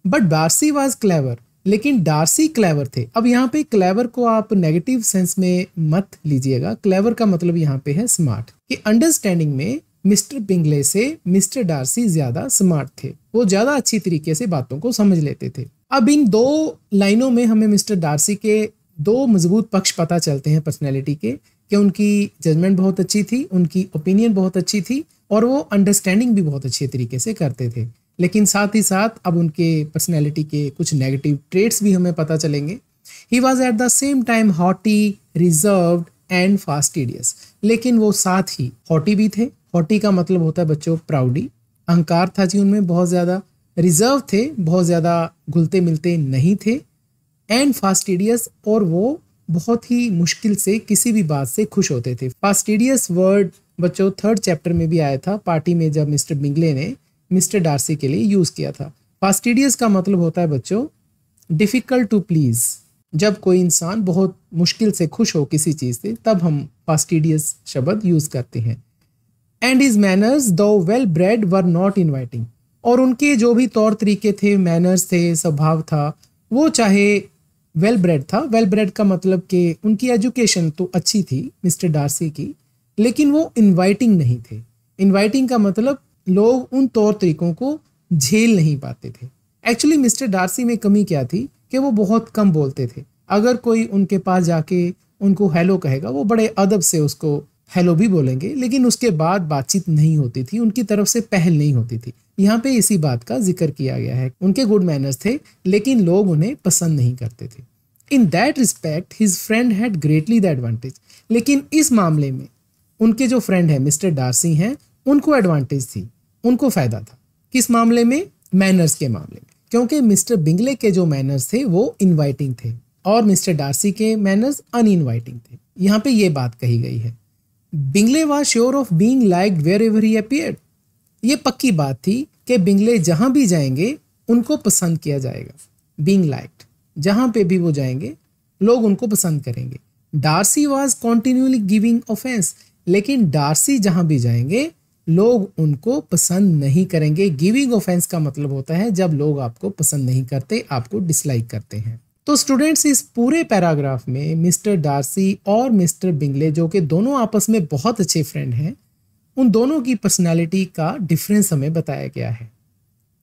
A: बट डार्सी वॉज क्लेवर लेकिन डार्सी क्लेवर थे अब यहाँ पे क्लेवर को आप नेगेटिव सेंस में मत लीजिएगा क्लेवर का मतलब यहाँ पे है स्मार्ट कि अंडरस्टैंडिंग में मिस्टर बिंगले से मिस्टर डार्सी ज्यादा स्मार्ट थे वो ज्यादा अच्छी तरीके से बातों को समझ लेते थे अब इन दो लाइनों में हमें मिस्टर डार्सी के दो मजबूत पक्ष पता चलते हैं पर्सनैलिटी के कि उनकी जजमेंट बहुत अच्छी थी उनकी ओपिनियन बहुत अच्छी थी और वो अंडरस्टैंडिंग भी बहुत अच्छे तरीके से करते थे लेकिन साथ ही साथ अब उनके पर्सनैलिटी के कुछ नेगेटिव ट्रेट्स भी हमें पता चलेंगे he was at the same time haughty reserve and fastidious लेकिन वो साथ ही हॉटी भी थे हॉटी का मतलब होता है बच्चों प्राउडी अहंकार था जी उनमें बहुत ज़्यादा रिजर्व थे बहुत ज़्यादा घुलते मिलते नहीं थे एंड फास्टिडियस और वो बहुत ही मुश्किल से किसी भी बात से खुश होते थे फास्टेडियस वर्ड बच्चों थर्ड चैप्टर में भी आया था पार्टी में जब मिस्टर बिंगले ने मिस्टर डार्सी के लिए यूज़ किया था फास्टेडियस का मतलब होता है बच्चों डिफ़िकल्ट टू प्लीज़ जब कोई इंसान बहुत मुश्किल से खुश हो किसी चीज़ से तब हम फास्टेडियस शब्द यूज़ करते हैं and his manners though well bred were not inviting और उनके जो भी तौर तरीके थे मैनर्स थे स्वभाव था वो चाहे वेल ब्रेड था वेल ब्रेड का मतलब कि उनकी एजुकेशन तो अच्छी थी मिस्टर डार्सी की लेकिन वो इनवाइटिंग नहीं थे इनवाइटिंग का मतलब लोग उन तौर तरीक़ों को झेल नहीं पाते थे एक्चुअली मिस्टर डार्सी में कमी क्या थी कि वो बहुत कम बोलते थे अगर कोई उनके पास जाके उनको हेलो कहेगा वो बड़े अदब से उसको हेलो भी बोलेंगे लेकिन उसके बाद बातचीत नहीं होती थी उनकी तरफ से पहल नहीं होती थी यहाँ पे इसी बात का जिक्र किया गया है उनके गुड मैनर्स थे लेकिन लोग उन्हें पसंद नहीं करते थे in that respect his friend had greatly the advantage लेकिन इस मामले में उनके जो फ्रेंड है मिस्टर डार्सी हैं उनको एडवांटेज थी उनको फ़ायदा था किस मामले में मैनर्स के मामले में क्योंकि मिस्टर बिंगले के जो मैनर्स थे वो इनवाइटिंग थे और मिस्टर डार्सी के मैनर्स अनइनवाइटिंग थे यहाँ पे ये बात कही गई है Bingley was sure of being liked wherever he appeared ये पक्की बात थी कि बिंगले जहाँ भी जाएंगे उनको पसंद किया जाएगा बींग लाइट जहाँ पे भी वो जाएंगे लोग उनको पसंद करेंगे Darcy was continually giving offence लेकिन डार्सी जहाँ भी जाएंगे लोग उनको पसंद नहीं करेंगे गिविंग ऑफेंस का मतलब होता है जब लोग आपको पसंद नहीं करते आपको डिसलाइक करते हैं तो स्टूडेंट्स इस पूरे पैराग्राफ में मिस्टर डार्सी और मिस्टर बिंगले जो कि दोनों आपस में बहुत अच्छे फ्रेंड हैं उन दोनों की पर्सनैलिटी का डिफरेंस हमें बताया गया है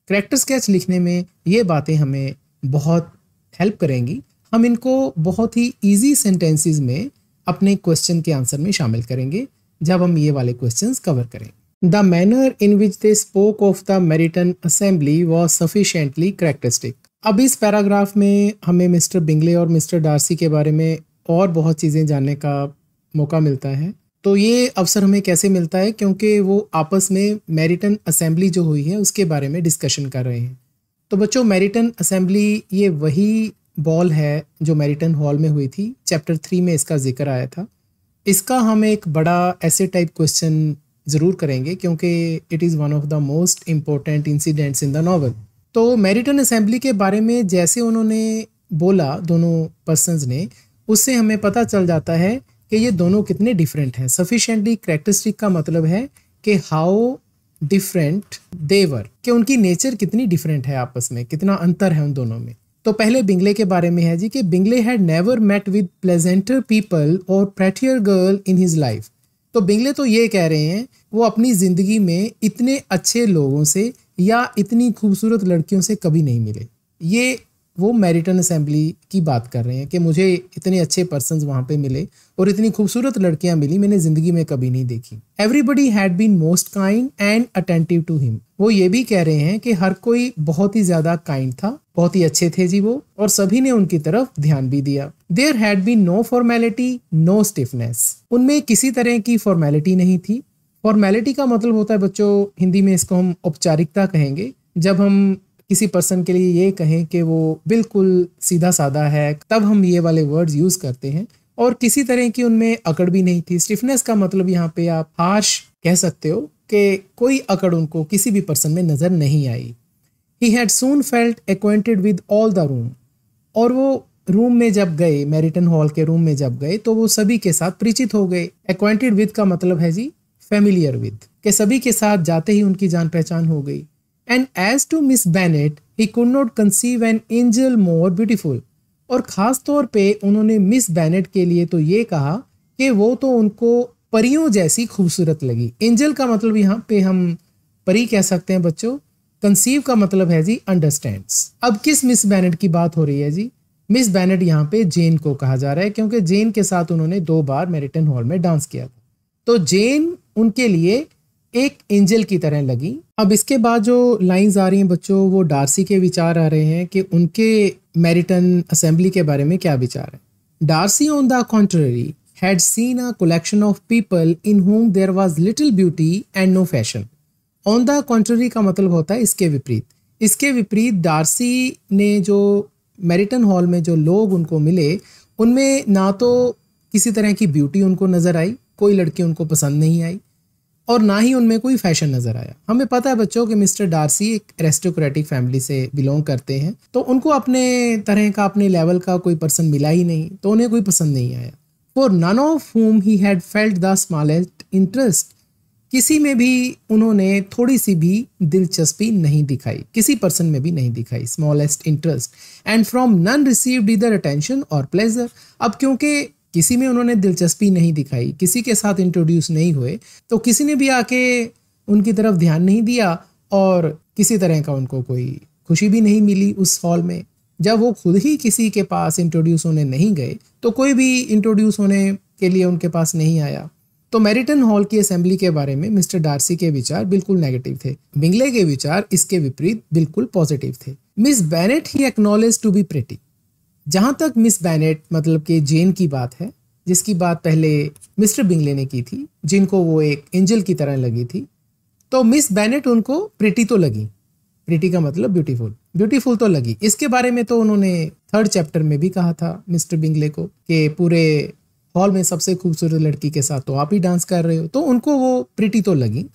A: करेक्टर स्केच लिखने में ये बातें हमें बहुत हेल्प करेंगी हम इनको बहुत ही ईजी सेंटेंसेस में अपने क्वेश्चन के आंसर में शामिल करेंगे जब हम ये वाले क्वेश्चन कवर करेंगे the manner in which they spoke of the Meryton assembly was sufficiently characteristic अब इस पैराग्राफ में हमें मिस्टर बिंगले और मिस्टर डार्सी के बारे में और बहुत चीज़ें जानने का मौका मिलता है तो ये अवसर हमें कैसे मिलता है क्योंकि वो आपस में मैरिटन असेंबली जो हुई है उसके बारे में डिस्कशन कर रहे हैं तो बच्चों मैरिटन असेंबली ये वही बॉल है जो मैरिटन हॉल में हुई थी चैप्टर थ्री में इसका जिक्र आया था इसका हम एक बड़ा ऐसे टाइप क्वेश्चन ज़रूर करेंगे क्योंकि it is one of the most important incidents in the novel तो मैरिटन असेंबली के बारे में जैसे उन्होंने बोला दोनों पर्सनस ने उससे हमें पता चल जाता है कि ये दोनों कितने डिफरेंट हैं सफिशेंटली करेक्टरिस्टिक का मतलब है कि हाउ डिफरेंट देवर कि उनकी नेचर कितनी डिफरेंट है आपस में कितना अंतर है उन दोनों में तो पहले बिंगले के बारे में है जी कि Bingley had never met with pleasanter people और prettier girl in his life तो बिंगले तो ये कह रहे हैं वो अपनी ज़िंदगी में इतने अच्छे लोगों से या इतनी खूबसूरत लड़कियों से कभी नहीं मिले ये वो मैरिटन असेंबली की बात कर रहे हैं कि मुझे इतने अच्छे पर्सन वहाँ पे मिले और इतनी खूबसूरत लड़कियाँ मिली मैंने ज़िंदगी में कभी नहीं देखी everybody had been most kind and attentive to him वो ये भी कह रहे हैं कि हर कोई बहुत ही ज़्यादा काइंड था बहुत ही अच्छे थे जी वो और सभी ने उनकी तरफ ध्यान भी दिया there had been no formality no stiffness उनमें किसी तरह की फॉर्मेलिटी नहीं थी फॉर्मेलिटी का मतलब होता है बच्चों हिंदी में इसको हम औपचारिकता कहेंगे जब हम किसी पर्सन के लिए ये कहें कि वो बिल्कुल सीधा साधा है तब हम ये वाले वर्ड्स यूज़ करते हैं और किसी तरह की उनमें अकड़ भी नहीं थी स्टिफनेस का मतलब यहाँ पे आप हार्श कह सकते हो कि कोई अकड़ उनको किसी भी पर्सन में नज़र नहीं आई he had soon felt acquainted with all the room और वो रूम में जब गए मैरिटन हॉल के रूम में जब गए तो वो सभी के साथ परिचित हो गए एक्वेंटेड विद का मतलब है जी फेमिलियर विद के सभी के साथ जाते ही उनकी जान पहचान हो गई and as to Miss Bennet he could not conceive an angel more beautiful और ख़ास तौर पे उन्होंने मिस बेनेट के लिए तो ये कहा कि वो तो उनको परियों जैसी खूबसूरत लगी एंजल का मतलब यहाँ पे हम परी कह सकते हैं बच्चों कंसीव का मतलब है जी अंडरस्टैंड्स अब किस मिस बैनेट की बात हो रही है जी मिस बैनेट यहाँ पे जेन को कहा जा रहा है क्योंकि जेन के साथ उन्होंने दो बार मेरिटन हॉल में डांस किया था तो जेन उनके लिए एक एंजल की तरह लगी अब इसके बाद जो लाइंस आ रही हैं बच्चों वो डार्सी के विचार आ रहे हैं कि उनके मैरिटन असेंबली के बारे में क्या विचार है Darcy on the contrary had seen a collection of people in whom there was little beauty and no fashion on the contrary का मतलब होता है इसके विपरीत इसके विपरीत डार्सी ने जो मैरिटन हॉल में जो लोग उनको मिले उनमें ना तो किसी तरह की ब्यूटी उनको नज़र आई कोई लड़की उनको पसंद नहीं आई और ना ही उनमें कोई फैशन नजर आया हमें पता है बच्चों कि मिस्टर डार्सी एक एरेस्टोक्रेटिक फैमिली से बिलोंग करते हैं तो उनको अपने तरह का अपने लेवल का कोई पर्सन मिला ही नहीं तो उन्हें कोई पसंद नहीं आया for none of whom he had felt the smallest interest किसी में भी उन्होंने थोड़ी सी भी दिलचस्पी नहीं दिखाई किसी पर्सन में भी नहीं दिखाई smallest interest and from none received either attention or pleasure अब क्योंकि किसी में उन्होंने दिलचस्पी नहीं दिखाई किसी के साथ इंट्रोड्यूस नहीं हुए तो किसी ने भी आके उनकी तरफ ध्यान नहीं दिया और किसी तरह का उनको कोई खुशी भी नहीं मिली उस हॉल में जब वो खुद ही किसी के पास इंट्रोड्यूस होने नहीं गए तो कोई भी इंट्रोड्यूस होने के लिए उनके पास नहीं आया तो मैरिटन हॉल की असेंबली के बारे में मिस्टर डार्सी के विचार बिल्कुल नेगेटिव थे बिंगले के विचार इसके विपरीत बिल्कुल पॉजिटिव थे Miss Bennet he acknowledge to be pretty जहाँ तक मिस बैनेट मतलब कि जेन की बात है जिसकी बात पहले मिस्टर बिंगले ने की थी जिनको वो एक एंजल की तरह लगी थी तो मिस बैनेट उनको प्रिटी तो लगी प्रिटी का मतलब ब्यूटीफुल ब्यूटीफुल तो लगी इसके बारे में तो उन्होंने थर्ड चैप्टर में भी कहा था मिस्टर बिंगले को कि पूरे हॉल में सबसे खूबसूरत लड़की के साथ तो आप ही डांस कर रहे हो तो उनको वो प्रिटी तो लगी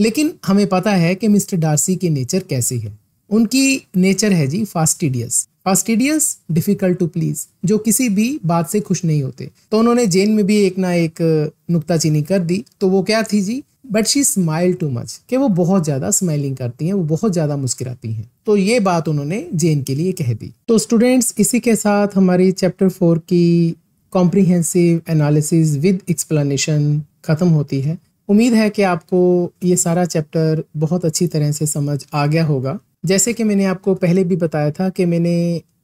A: लेकिन हमें पता है कि मिस्टर डार्सी की नेचर कैसी है उनकी नेचर है जी fastidious fastidious difficult to please जो किसी भी बात से खुश नहीं होते तो उन्होंने जेन में भी एक ना एक नुकताचीनी कर दी तो वो क्या थी जी but she smile too much कि वो बहुत ज़्यादा स्माइलिंग करती हैं वो बहुत ज़्यादा मुस्कुराती हैं तो ये बात उन्होंने जेन के लिए कह दी तो स्टूडेंट्स इसी के साथ हमारी चैप्टर फोर की कॉम्प्रिहेंसिव एनालिसिस विद एक्सप्लेनेशन ख़त्म होती है उम्मीद है कि आपको ये सारा चैप्टर बहुत अच्छी तरह से समझ आ गया होगा जैसे कि मैंने आपको पहले भी बताया था कि मैंने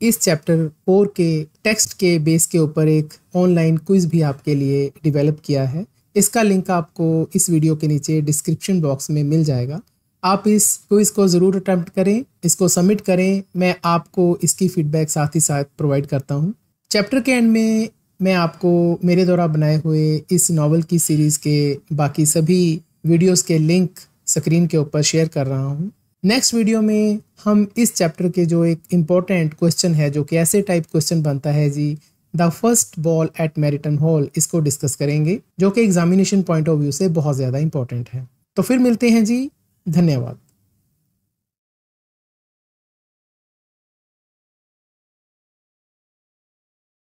A: इस चैप्टर फोर के टेक्स्ट के बेस के ऊपर एक ऑनलाइन क्विज भी आपके लिए डिवेलप किया है इसका लिंक आपको इस वीडियो के नीचे डिस्क्रिप्शन बॉक्स में मिल जाएगा आप इस क्विज़ को ज़रूर अटैम्प्ट करें इसको सबमिट करें मैं आपको इसकी फ़ीडबैक साथ ही साथ प्रोवाइड करता हूँ चैप्टर के एंड में मैं आपको मेरे द्वारा बनाए हुए इस नावल की सीरीज़ के बाकी सभी वीडियोस के लिंक स्क्रीन के ऊपर शेयर कर रहा हूँ नेक्स्ट वीडियो में हम इस चैप्टर के जो एक इम्पॉर्टेंट क्वेश्चन है जो कि ऐसे टाइप क्वेश्चन बनता है जी the first ball at Meryton hall इसको डिस्कस करेंगे जो कि एग्जामिनेशन पॉइंट ऑफ व्यू से बहुत ज़्यादा इंपॉर्टेंट है तो फिर मिलते हैं जी धन्यवाद